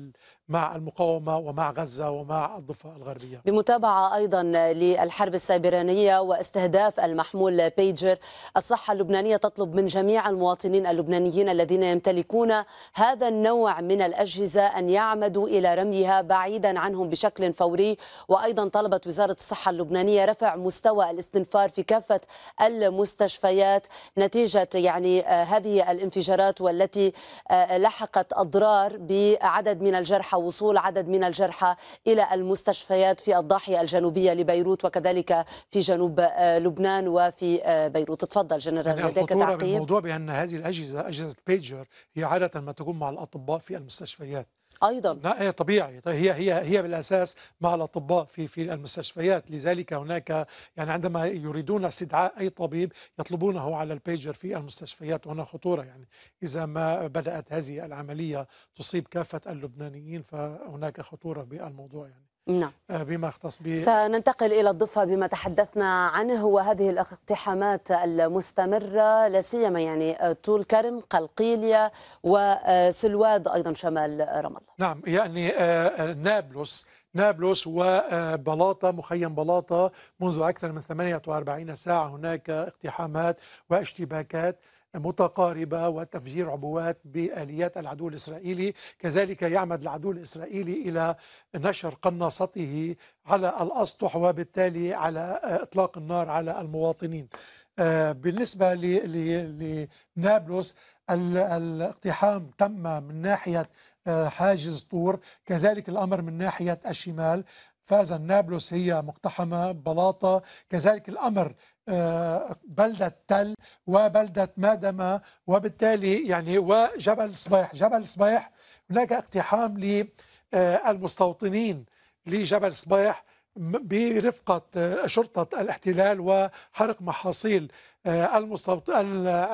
Speaker 3: مع المقاومة ومع غزة ومع الضفة الغربية
Speaker 1: بمتابعة أيضا للحرب السيبرانية واستهداف المحمول بيجر الصحة اللبنانية تطلب من جميع المواطنين اللبنانيين الذين يمتلكون هذا النوع من الأجهزة أن يعمدوا إلى رميها بعيدا عنهم بشكل فوري وأيضا طلبت وزارة الصحة اللبنانية رفع مستوى الاستنفار في كافة المستشفيات نتيجة يعني آه، هذه الانفجارات والتي آه، لحقت أضرار بعدد من الجرحى وصول عدد من الجرحى إلى المستشفيات في الضاحية الجنوبية لبيروت وكذلك في جنوب آه، لبنان وفي آه، بيروت تفضل جنرال يعني لديك تعقيب الموضوع
Speaker 3: بأن هذه الأجهزة أجهزة بيجر هي عادة ما تكون مع الأطباء في المستشفيات ايضا لا هي طبيعي طيب، هي هي هي بالاساس مع الاطباء في في المستشفيات لذلك هناك يعني عندما يريدون استدعاء اي طبيب يطلبونه على البيجر في المستشفيات وهنا خطوره يعني اذا ما بدات هذه العمليه تصيب كافه اللبنانيين فهناك خطوره بالموضوع يعني نعم. آه، بما يختص به سننتقل
Speaker 1: إلى الضفة بما تحدثنا عنه وهذه الاقتحامات المستمرة لا سيما يعني آه، طول كرم قلقيلية وسلواد أيضا شمال رام الله
Speaker 3: نعم يعني آه، نابلس نابلس وبلاطة مخيم بلاطة منذ أكثر من 48 ساعة هناك اقتحامات واشتباكات متقاربة وتفجير عبوات بآليات العدو الإسرائيلي كذلك يعمد العدو الإسرائيلي إلى نشر قناصته على الأسطح وبالتالي على إطلاق النار على المواطنين آه، بالنسبة لنابلس الاقتحام تم من ناحية آه، حاجز طور كذلك الأمر من ناحية الشمال فاز نابلس هي مقتحمة بلاطة كذلك الأمر بلدة تل وبلدة مادمة وبالتالي يعني وجبل صبيح جبل صبيح هناك اقتحام للمستوطنين آه، لجبل صبيح برفقة آه، شرطة الاحتلال وحرق محاصيل آه،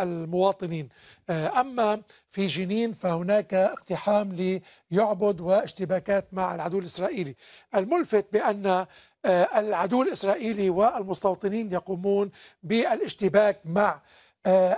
Speaker 3: المواطنين أما في جنين فهناك اقتحام ليعبد واشتباكات مع العدو الإسرائيلي الملفت بأن آه، العدو الإسرائيلي والمستوطنين يقومون بالاشتباك مع آه،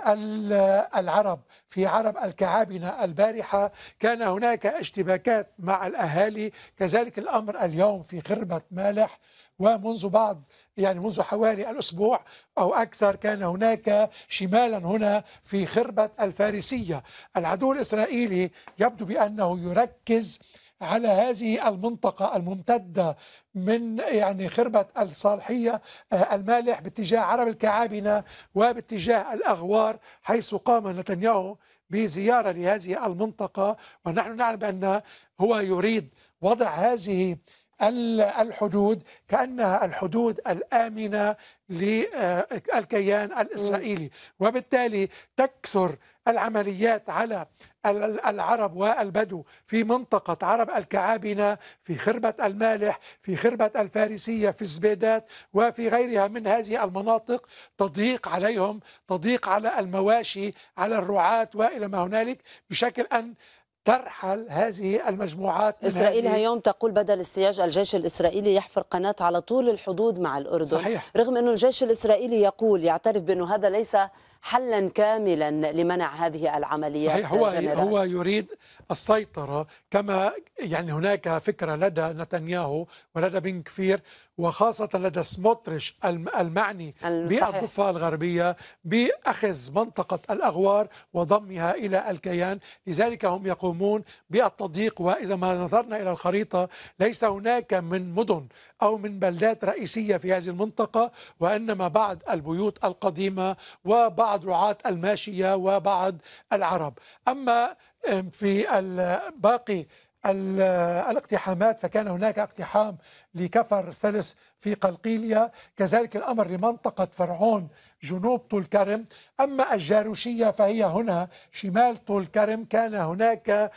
Speaker 3: العرب في عرب الكعابنة البارحة كان هناك اشتباكات مع الأهالي كذلك الأمر اليوم في خربة مالح ومنذ بعض يعني منذ حوالي الأسبوع أو أكثر كان هناك شمالا هنا في خربة الفارسية العدو الإسرائيلي يبدو بأنه يركز على هذه المنطقة الممتدة من يعني خربة الصالحية آه، المالح باتجاه عرب الكعابنة وباتجاه الأغوار حيث قام نتنياهو بزيارة لهذه المنطقة ونحن نعلم أن هو يريد وضع هذه الحدود كأنها الحدود الآمنة للكيان آه، الإسرائيلي وبالتالي تكثر العمليات على العرب والبدو في منطقة عرب الكعابنة في خربة المالح في خربة الفارسية في الزبيدات وفي غيرها من هذه المناطق تضييق عليهم تضييق على المواشي على الرعاة وإلى ما هنالك بشكل أن ترحل هذه المجموعات من إسرائيل هذه... هيوم
Speaker 1: تقول بدل السياج الجيش الإسرائيلي يحفر قناة على طول الحدود مع الأردن صحيح. رغم أن الجيش الإسرائيلي يقول يعترف بأنه هذا ليس حلا كاملا لمنع هذه العمليات صحيح هو جنرال. هو
Speaker 3: يريد السيطره كما يعني هناك فكره لدى نتنياهو ولدى بن كفير وخاصه لدى سموتريش المعني بالضفه الغربيه باخذ منطقه الاغوار وضمها الى الكيان لذلك هم يقومون بالتضييق واذا ما نظرنا الى الخريطه ليس هناك من مدن او من بلدات رئيسيه في هذه المنطقه وانما بعض البيوت القديمه وبعض بعض رعاة الماشية وبعض العرب أما في باقي الاقتحامات فكان هناك اقتحام لكفر ثلث في قلقيليا كذلك الأمر لمنطقة فرعون جنوب طول كرم أما الجاروشية فهي هنا شمال طول كرم كان هناك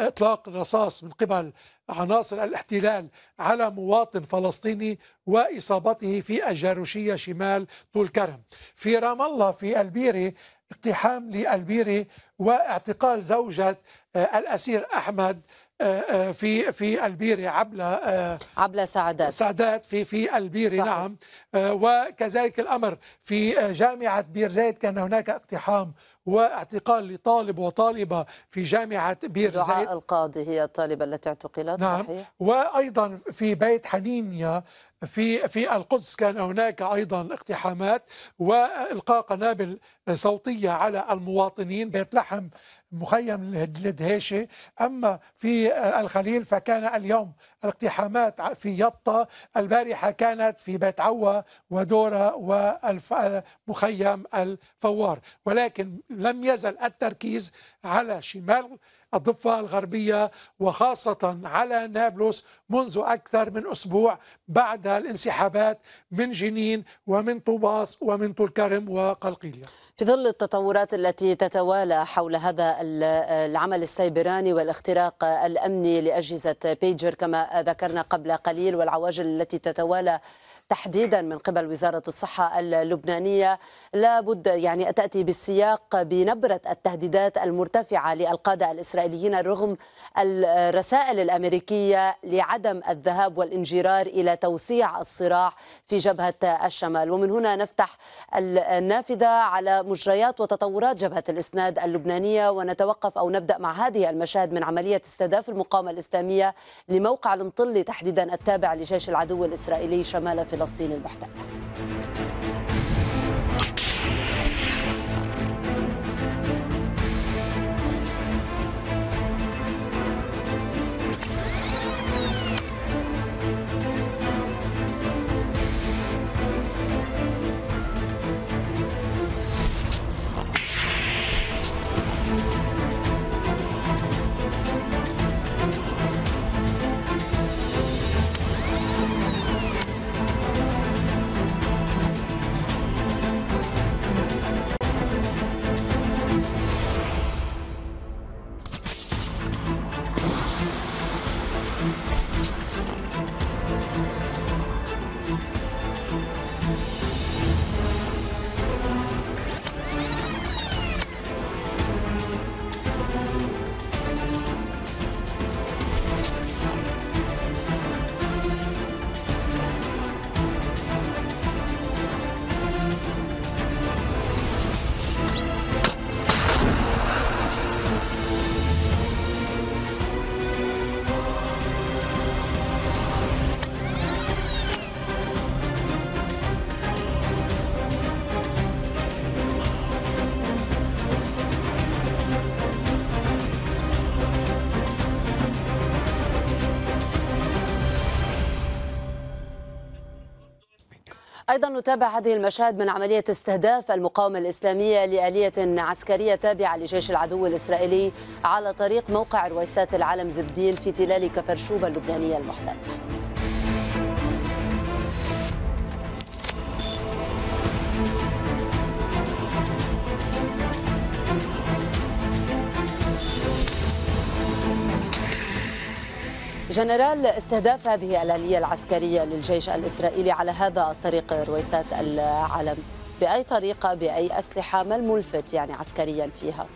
Speaker 3: إطلاق رصاص من قبل عناصر الاحتلال على مواطن فلسطيني واصابته في الجاروشيه شمال طول كرم. في رام الله في البيره اقتحام لالبيره واعتقال زوجه آه، الاسير احمد آه، آه، في في البيره عبله عبله سعدات سعدات في في البيره صحيح. نعم وكذلك الامر في جامعه بير كان هناك اقتحام واعتقال لطالب وطالبة في جامعة بير زيت القاضي هي الطالبة التي اعتقلت نعم صحيح. وأيضا في بيت حنينيا في في القدس كان هناك ايضا اقتحامات والقاء قنابل صوتيه على المواطنين بيت لحم مخيم الدهيشه اما في الخليل فكان اليوم الاقتحامات في يطة البارحه كانت في بيت عوا ودوره ومخيم الفوار ولكن لم يزل التركيز على شمال الضفة الغربية وخاصة على نابلس منذ أكثر من أسبوع بعد الانسحابات من جنين ومن طوباس ومن طولكرم وقلقيلية في ظل
Speaker 1: التطورات التي تتوالى حول هذا العمل السيبراني والاختراق الأمني لأجهزة بيجر كما ذكرنا قبل قليل والعواجل التي تتوالى تحديدا من قبل وزارة الصحة اللبنانية لابد يعني تأتي بالسياق بنبرة التهديدات المرتفعة للقادة الإسرائيليين رغم الرسائل الأمريكية لعدم الذهاب والانجرار إلى توسيع الصراع في جبهة الشمال ومن هنا نفتح النافذة على مجريات وتطورات جبهة الإسناد اللبنانية ونتوقف أو نبدأ مع هذه المشاهد من عملية استهداف المقاومة الإسلامية لموقع المطلي تحديدا التابع لجيش العدو الإسرائيلي شمال فلسطين المحتله أيضا نتابع هذه المشاهد من عملية استهداف المقاومة الإسلامية لآلية عسكرية تابعة لجيش العدو الإسرائيلي على طريق موقع رويسات العالم زبدين في تلال كفرشوبة اللبنانية المحتلة جنرال استهداف هذه الآلية العسكرية للجيش الإسرائيلي على هذا الطريق رويسات العالم بأي طريقة بأي أسلحة ما الملفت يعني عسكريا فيها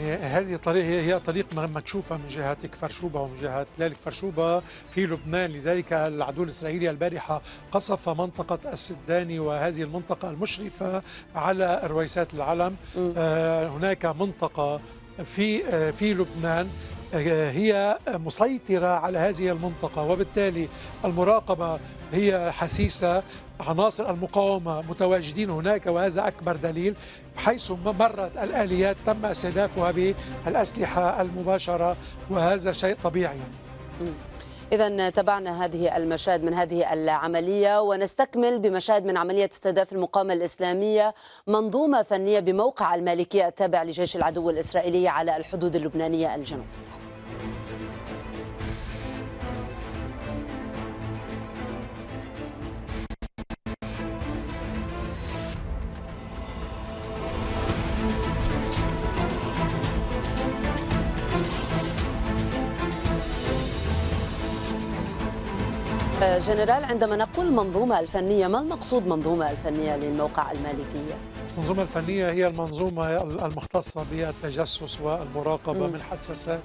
Speaker 3: يعني هذه الطريق هي, هي طريق تشوفها من جهه كفرشوبه ومن جهه لالك فرشوبه في لبنان لذلك العدو الاسرائيلي البارحه قصف منطقه السداني وهذه المنطقه المشرفه على رويسات العلم آه هناك منطقه في آه، في لبنان آه، هي مسيطرة على هذه المنطقة وبالتالي المراقبة هي حسيسة عناصر المقاومة متواجدين هناك وهذا أكبر دليل حيث مرت الآليات تم استهدافها بالأسلحة المباشرة وهذا شيء طبيعي
Speaker 1: إذا تابعنا هذه المشاهد من هذه العملية ونستكمل بمشاهد من عملية استهداف المقاومة الإسلامية منظومة فنية بموقع المالكية التابع لجيش العدو الإسرائيلي على الحدود اللبنانية الجنوبية. جنرال عندما نقول منظومة الفنية ما المقصود منظومة الفنية للموقع المالكية؟
Speaker 3: المنظومة الفنية هي المنظومة المختصة بالتجسس والمراقبة م. من حساسات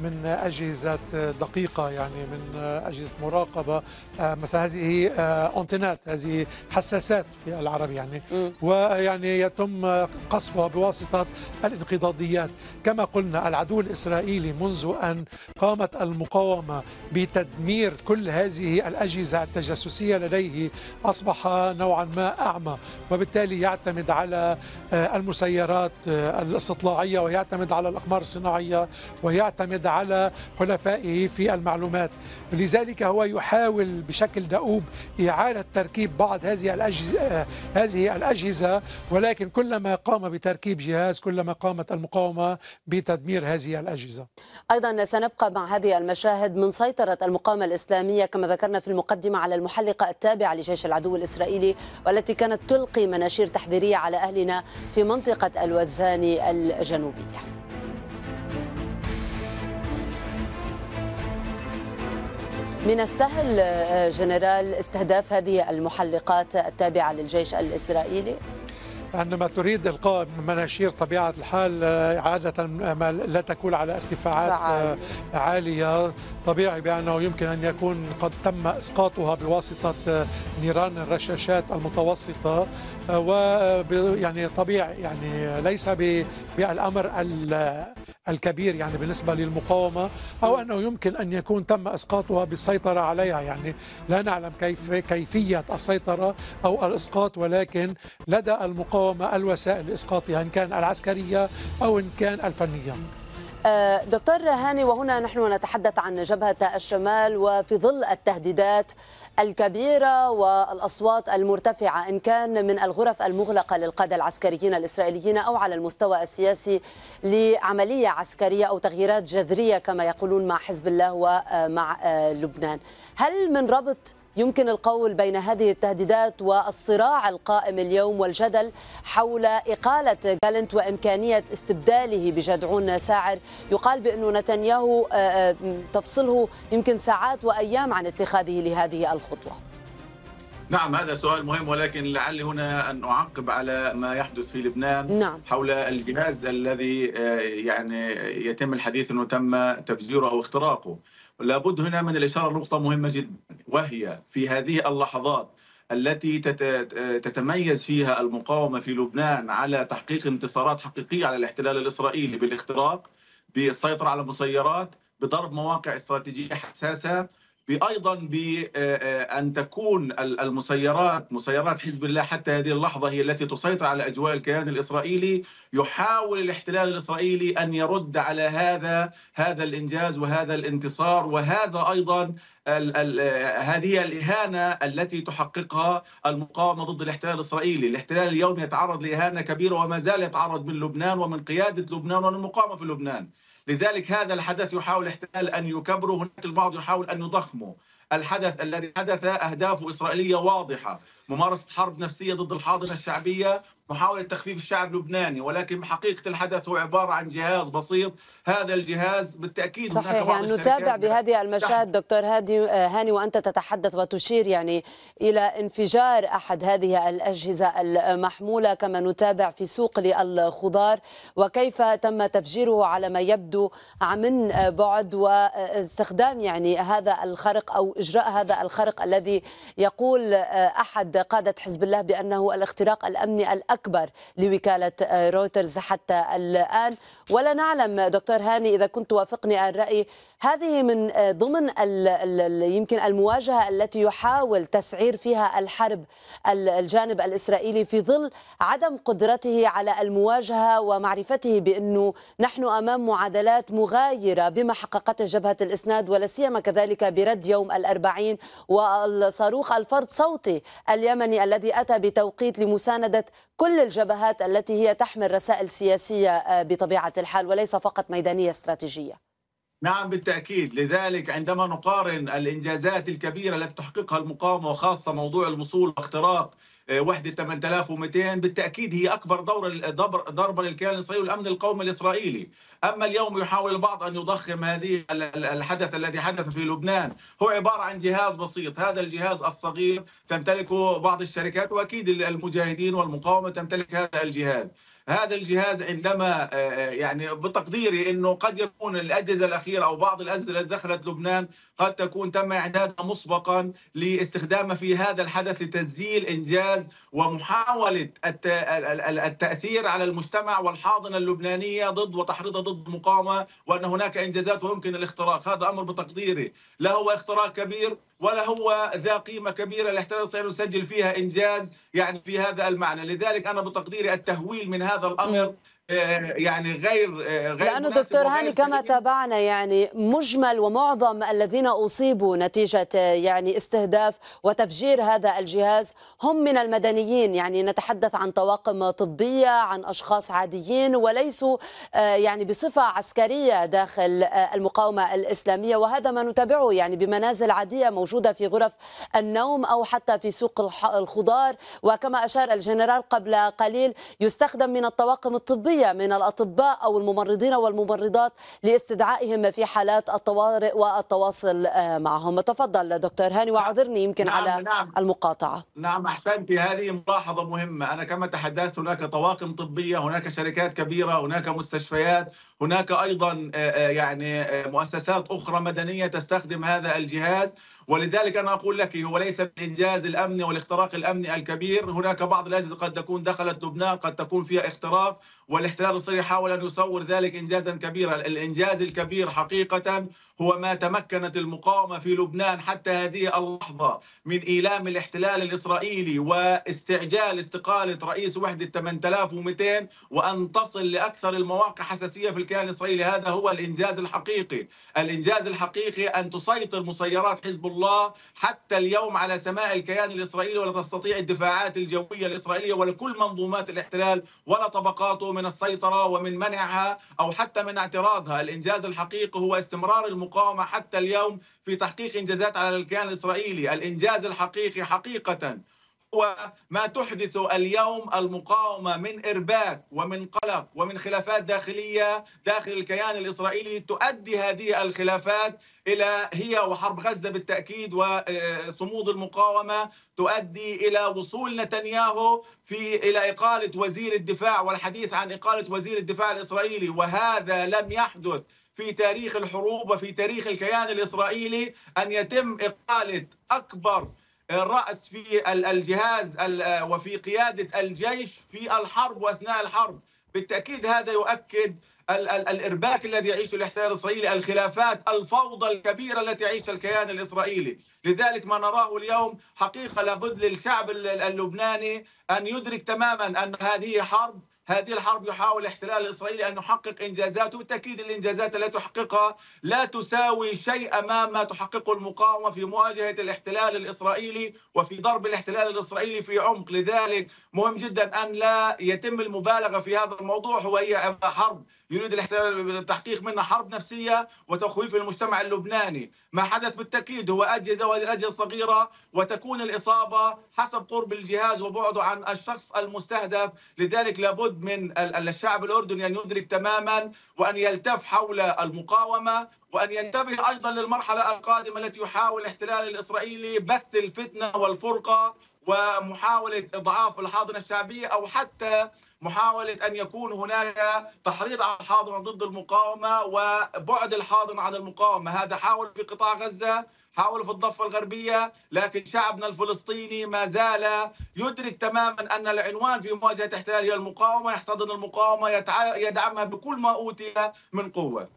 Speaker 3: من اجهزه دقيقه يعني من اجهزه مراقبه آه، مثلا هذه آه، انتنات هذه حساسات في العربي يعني ويعني يتم قصفها بواسطه الانقضاضيات كما قلنا العدو الاسرائيلي منذ ان قامت المقاومه بتدمير كل هذه الاجهزه التجسسيه لديه اصبح نوعا ما اعمى وبالتالي يعتمد على آه، المسيرات الاستطلاعيه ويعتمد على الاقمار الصناعيه ويعتمد على حلفائه في المعلومات لذلك هو يحاول بشكل دؤوب إعادة تركيب بعض هذه الأجهزة, هذه الأجهزة ولكن كلما قام بتركيب جهاز كلما قامت المقاومة بتدمير هذه الأجهزة
Speaker 1: أيضا سنبقى مع هذه المشاهد من سيطرة المقاومة الإسلامية كما ذكرنا في المقدمة على المحلقة التابعة لجيش العدو الإسرائيلي والتي كانت تلقي مناشير تحذيرية على أهلنا في منطقة الوزان الجنوبية من السهل آه، جنرال استهداف هذه المحلقات التابعة للجيش الإسرائيلي؟
Speaker 3: عندما تريد إلقاء مناشير طبيعة الحال آه، عادة ما لا تكون على ارتفاعات آه، عالي. عالية طبيعي بأنه يمكن أن يكون قد تم إسقاطها بواسطة آه، نيران الرشاشات المتوسطة و يعني طبيعي يعني ليس بالأمر الكبير يعني بالنسبة للمقاومة أو أنه يمكن أن يكون تم إسقاطها بالسيطرة عليها يعني لا نعلم كيف كيفية السيطرة أو الإسقاط ولكن لدى المقاومة وهم الوسائل لاسقاطها إن كان العسكرية أو إن كان الفنية
Speaker 1: أه، دكتور هاني وهنا نحن نتحدث عن جبهة الشمال وفي ظل التهديدات الكبيرة والأصوات المرتفعة إن كان من الغرف المغلقة للقادة العسكريين الإسرائيليين أو على المستوى السياسي لعملية عسكرية أو تغييرات جذرية كما يقولون مع حزب الله ومع أه، لبنان هل من ربط يمكن القول بين هذه التهديدات والصراع القائم اليوم والجدل حول إقالة جالنت وإمكانية استبداله بجدعون ساعر يقال بأن نتنياهو آه، آه، تفصله يمكن ساعات وأيام عن اتخاذه لهذه الخطوة
Speaker 2: نعم هذا سؤال مهم ولكن لعلي هنا ان اعقب على ما يحدث في لبنان نعم. حول الجهاز الذي آه، يعني يتم الحديث انه تم تفجيره او اختراقه لابد هنا من الإشارة لنقطة مهمة جدا وهي في هذه اللحظات التي تتميز فيها المقاومة في لبنان على تحقيق انتصارات حقيقية على الاحتلال الإسرائيلي بالاختراق بالسيطرة على المسيرات بضرب مواقع استراتيجية حساسة بايضا بان آه، آه، تكون المسيرات مسيرات حزب الله حتى هذه اللحظه هي التي تسيطر على اجواء الكيان الاسرائيلي يحاول الاحتلال الاسرائيلي ان يرد على هذا هذا الانجاز وهذا الانتصار وهذا ايضا الـ الـ آه، هذه الإهانة التي تحققها المقاومة ضد الاحتلال الإسرائيلي الاحتلال اليوم يتعرض لإهانة كبيرة وما زال يتعرض من لبنان ومن قيادة لبنان ومن المقاومة في لبنان لذلك هذا الحدث يحاول احتلال أن يكبره هناك البعض يحاول أن يضخمه الحدث الذي حدث أهدافه إسرائيلية واضحة ممارسة حرب نفسية ضد الحاضنة الشعبية محاولة تخفيف الشعب اللبناني ولكن حقيقة الحدث هو عبارة عن جهاز بسيط هذا الجهاز بالتأكيد صحيح يعني نتابع بهذه
Speaker 1: المشاهد دكتور هادي آه، هاني وأنت تتحدث وتشير يعني إلى انفجار أحد هذه الأجهزة المحمولة كما نتابع في سوق للخضار وكيف تم تفجيره على ما يبدو من بعد واستخدام يعني هذا الخرق أو إجراء هذا الخرق الذي يقول آه، أحد قادة حزب الله بأنه الاختراق الأمني الأكبر الأكبر لوكالة آه، رويترز حتى الآن ولا نعلم دكتور هاني إذا كنت توافقني الرأي هذه من آه، ضمن يمكن المواجهة التي يحاول تسعير فيها الحرب الجانب الإسرائيلي في ظل عدم قدرته على المواجهة ومعرفته بأنه نحن أمام معادلات مغايرة بما حققته جبهة الإسناد ولا سيما كذلك برد يوم الأربعين والصاروخ الفرد صوتي اليمني الذي أتى بتوقيت لمساندة كل الجبهات التي هي تحمل رسائل سياسية آه، بطبيعة الحال وليس فقط ميدانية استراتيجية
Speaker 2: نعم بالتأكيد لذلك عندما نقارن الإنجازات الكبيرة التي تحققها المقاومة وخاصة موضوع الوصول واختراق آه، وحدة 8200 بالتأكيد هي أكبر دورة ضربة للكيان الإسرائيلي والأمن القومي الإسرائيلي أما اليوم يحاول البعض أن يضخم هذه الحدث الذي حدث في لبنان هو عبارة عن جهاز بسيط هذا الجهاز الصغير تمتلكه بعض الشركات وأكيد المجاهدين والمقاومة تمتلك هذا الجهاز هذا الجهاز عندما آه، آه، يعني بتقديري انه قد يكون الاجهزه الاخيره او بعض الاجهزه التي دخلت لبنان قد تكون تم اعدادها مسبقا لاستخدامها في هذا الحدث لتسجيل انجاز ومحاوله التاثير على المجتمع والحاضنه اللبنانيه ضد وتحريضها ضد المقاومه وان هناك انجازات ويمكن الاختراق هذا امر بتقديري لا هو اختراق كبير ولا هو ذا قيمه كبيره الاحتلال الصهيوني يسجل فيها انجاز يعني في هذا المعنى لذلك انا بتقديري التهويل من هذا الامر آه، يعني غير آه، غير لانه دكتور هاني
Speaker 1: كما تابعنا يعني مجمل ومعظم الذين اصيبوا نتيجه آه، يعني استهداف وتفجير هذا الجهاز هم من المدنيين يعني نتحدث عن طواقم طبيه عن اشخاص عاديين وليسوا يعني بصفه عسكريه داخل المقاومه الاسلاميه وهذا ما نتابعه يعني بمنازل عاديه موجوده في غرف النوم او حتى في سوق الخضار وكما اشار الجنرال قبل قليل يستخدم من الطواقم الطبيه كافية من الأطباء أو الممرضين والممرضات لاستدعائهم في حالات الطوارئ والتواصل آه، معهم تفضل دكتور هاني واعذرني يمكن نعم على نعم المقاطعة
Speaker 2: نعم أحسنت هذه ملاحظة مهمة أنا كما تحدثت هناك طواقم طبية هناك شركات كبيرة هناك مستشفيات هناك أيضا آه، آه، يعني مؤسسات أخرى مدنية تستخدم هذا الجهاز ولذلك أنا أقول لك هو ليس الإنجاز الأمني والاختراق الأمني الكبير هناك بعض الأجهزة قد تكون دخلت لبنان قد تكون فيها اختراق والاحتلال الصيني حاول أن يصور ذلك إنجازا كبيرا الإنجاز الكبير حقيقة هو ما تمكنت المقاومة في لبنان حتى هذه اللحظة من إيلام الاحتلال الإسرائيلي واستعجال استقالة رئيس وحدة 8200 وأن تصل لأكثر المواقع حساسية في الكيان الإسرائيلي هذا هو الإنجاز الحقيقي الإنجاز الحقيقي أن تسيطر مسيرات حزب الله الله حتى اليوم على سماء الكيان الإسرائيلي ولا تستطيع الدفاعات الجوية الإسرائيلية ولا كل منظومات الاحتلال ولا طبقاته من السيطرة ومن منعها أو حتى من اعتراضها الإنجاز الحقيقي هو استمرار المقاومة حتى اليوم في تحقيق إنجازات على الكيان الإسرائيلي الإنجاز الحقيقي حقيقة هو ما تحدث اليوم المقاومة من إرباك ومن قلق ومن خلافات داخلية داخل الكيان الإسرائيلي تؤدي هذه الخلافات إلى هي وحرب غزة بالتأكيد وصمود آه، المقاومة تؤدي إلى وصول نتنياهو في إلى إقالة وزير الدفاع والحديث عن إقالة وزير الدفاع الإسرائيلي وهذا لم يحدث في تاريخ الحروب وفي تاريخ الكيان الإسرائيلي أن يتم إقالة أكبر الرأس في الجهاز وفي قيادة الجيش في الحرب وأثناء الحرب بالتأكيد هذا يؤكد الارباك الذي يعيشه الاحتلال الاسرائيلي، الخلافات، الفوضى الكبيره التي يعيشها الكيان الاسرائيلي، لذلك ما نراه اليوم حقيقه لابد للشعب اللبناني ان يدرك تماما ان هذه حرب هذه الحرب يحاول الاحتلال الإسرائيلي أن يحقق إنجازاته بالتأكيد الإنجازات التي تحققها لا تساوي شيء أمام ما تحققه المقاومة في مواجهة الاحتلال الإسرائيلي وفي ضرب الاحتلال الإسرائيلي في عمق لذلك مهم جدا أن لا يتم المبالغة في هذا الموضوع وهي حرب يريد الاحتلال التحقيق منها حرب نفسية وتخويف المجتمع اللبناني ما حدث بالتأكيد هو أجهزة وهذه الأجهزة صغيرة وتكون الإصابة حسب قرب الجهاز وبعده عن الشخص المستهدف لذلك لابد لابد من الشعب الاردني ان يدرك تماما وان يلتف حول المقاومه وان ينتبه ايضا للمرحله القادمه التي يحاول الاحتلال الاسرائيلي بث الفتنه والفرقه ومحاوله اضعاف الحاضنه الشعبيه او حتى محاوله ان يكون هناك تحريض على الحاضنه ضد المقاومه وبعد الحاضنه عن المقاومه، هذا حاول في قطاع غزه حاولوا في الضفة الغربية لكن شعبنا الفلسطيني ما زال يدرك تماما أن العنوان في مواجهة الاحتلال هي المقاومة يحتضن المقاومة يدعمها بكل ما أوتي من قوة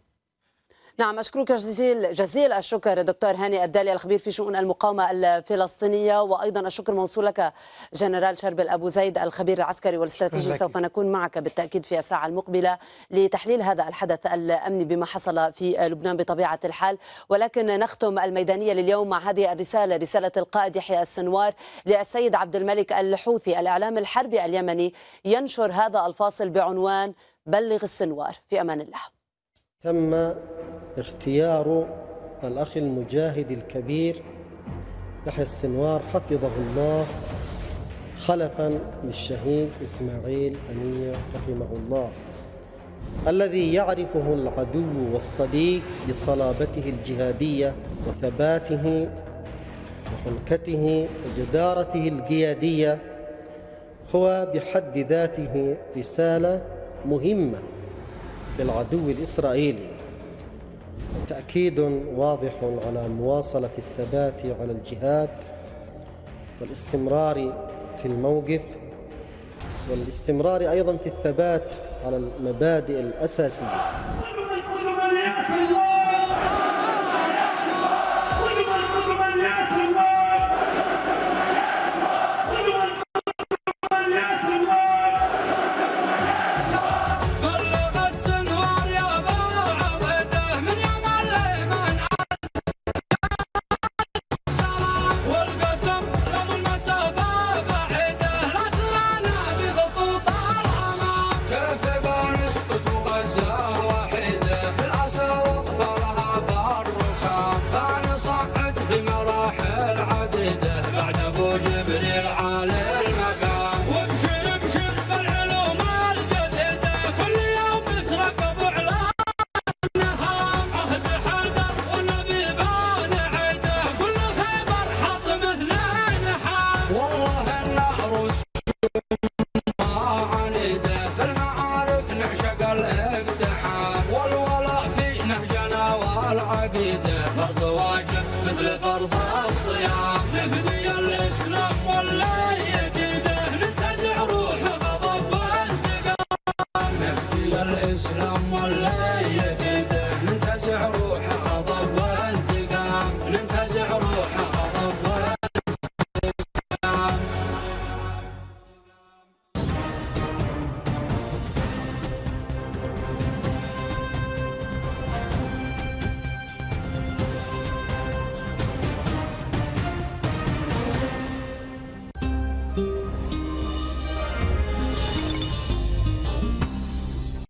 Speaker 1: نعم أشكرك جزيل, جزيل الشكر دكتور هاني الدالي الخبير في شؤون المقاومة الفلسطينية وأيضا الشكر موصول لك جنرال شربل أبو زيد الخبير العسكري والاستراتيجي سوف نكون معك بالتأكيد في الساعة المقبلة لتحليل هذا الحدث الأمني بما حصل في لبنان بطبيعة الحال ولكن نختم الميدانية لليوم مع هذه الرسالة رسالة القائد يحيى السنوار للسيد عبد الملك الحوثي الإعلام الحربي اليمني ينشر هذا الفاصل بعنوان بلغ السنوار في أمان الله تم اختيار الأخ المجاهد الكبير يحيى السنوار حفظه الله خلفا للشهيد إسماعيل أمية رحمه الله الذي يعرفه العدو والصديق بصلابته الجهادية وثباته وحنكته وجدارته القيادية هو بحد ذاته رسالة مهمة للعدو الإسرائيلي تأكيد واضح على مواصلة الثبات على الجهاد والاستمرار في الموقف والاستمرار أيضا في الثبات على المبادئ الأساسية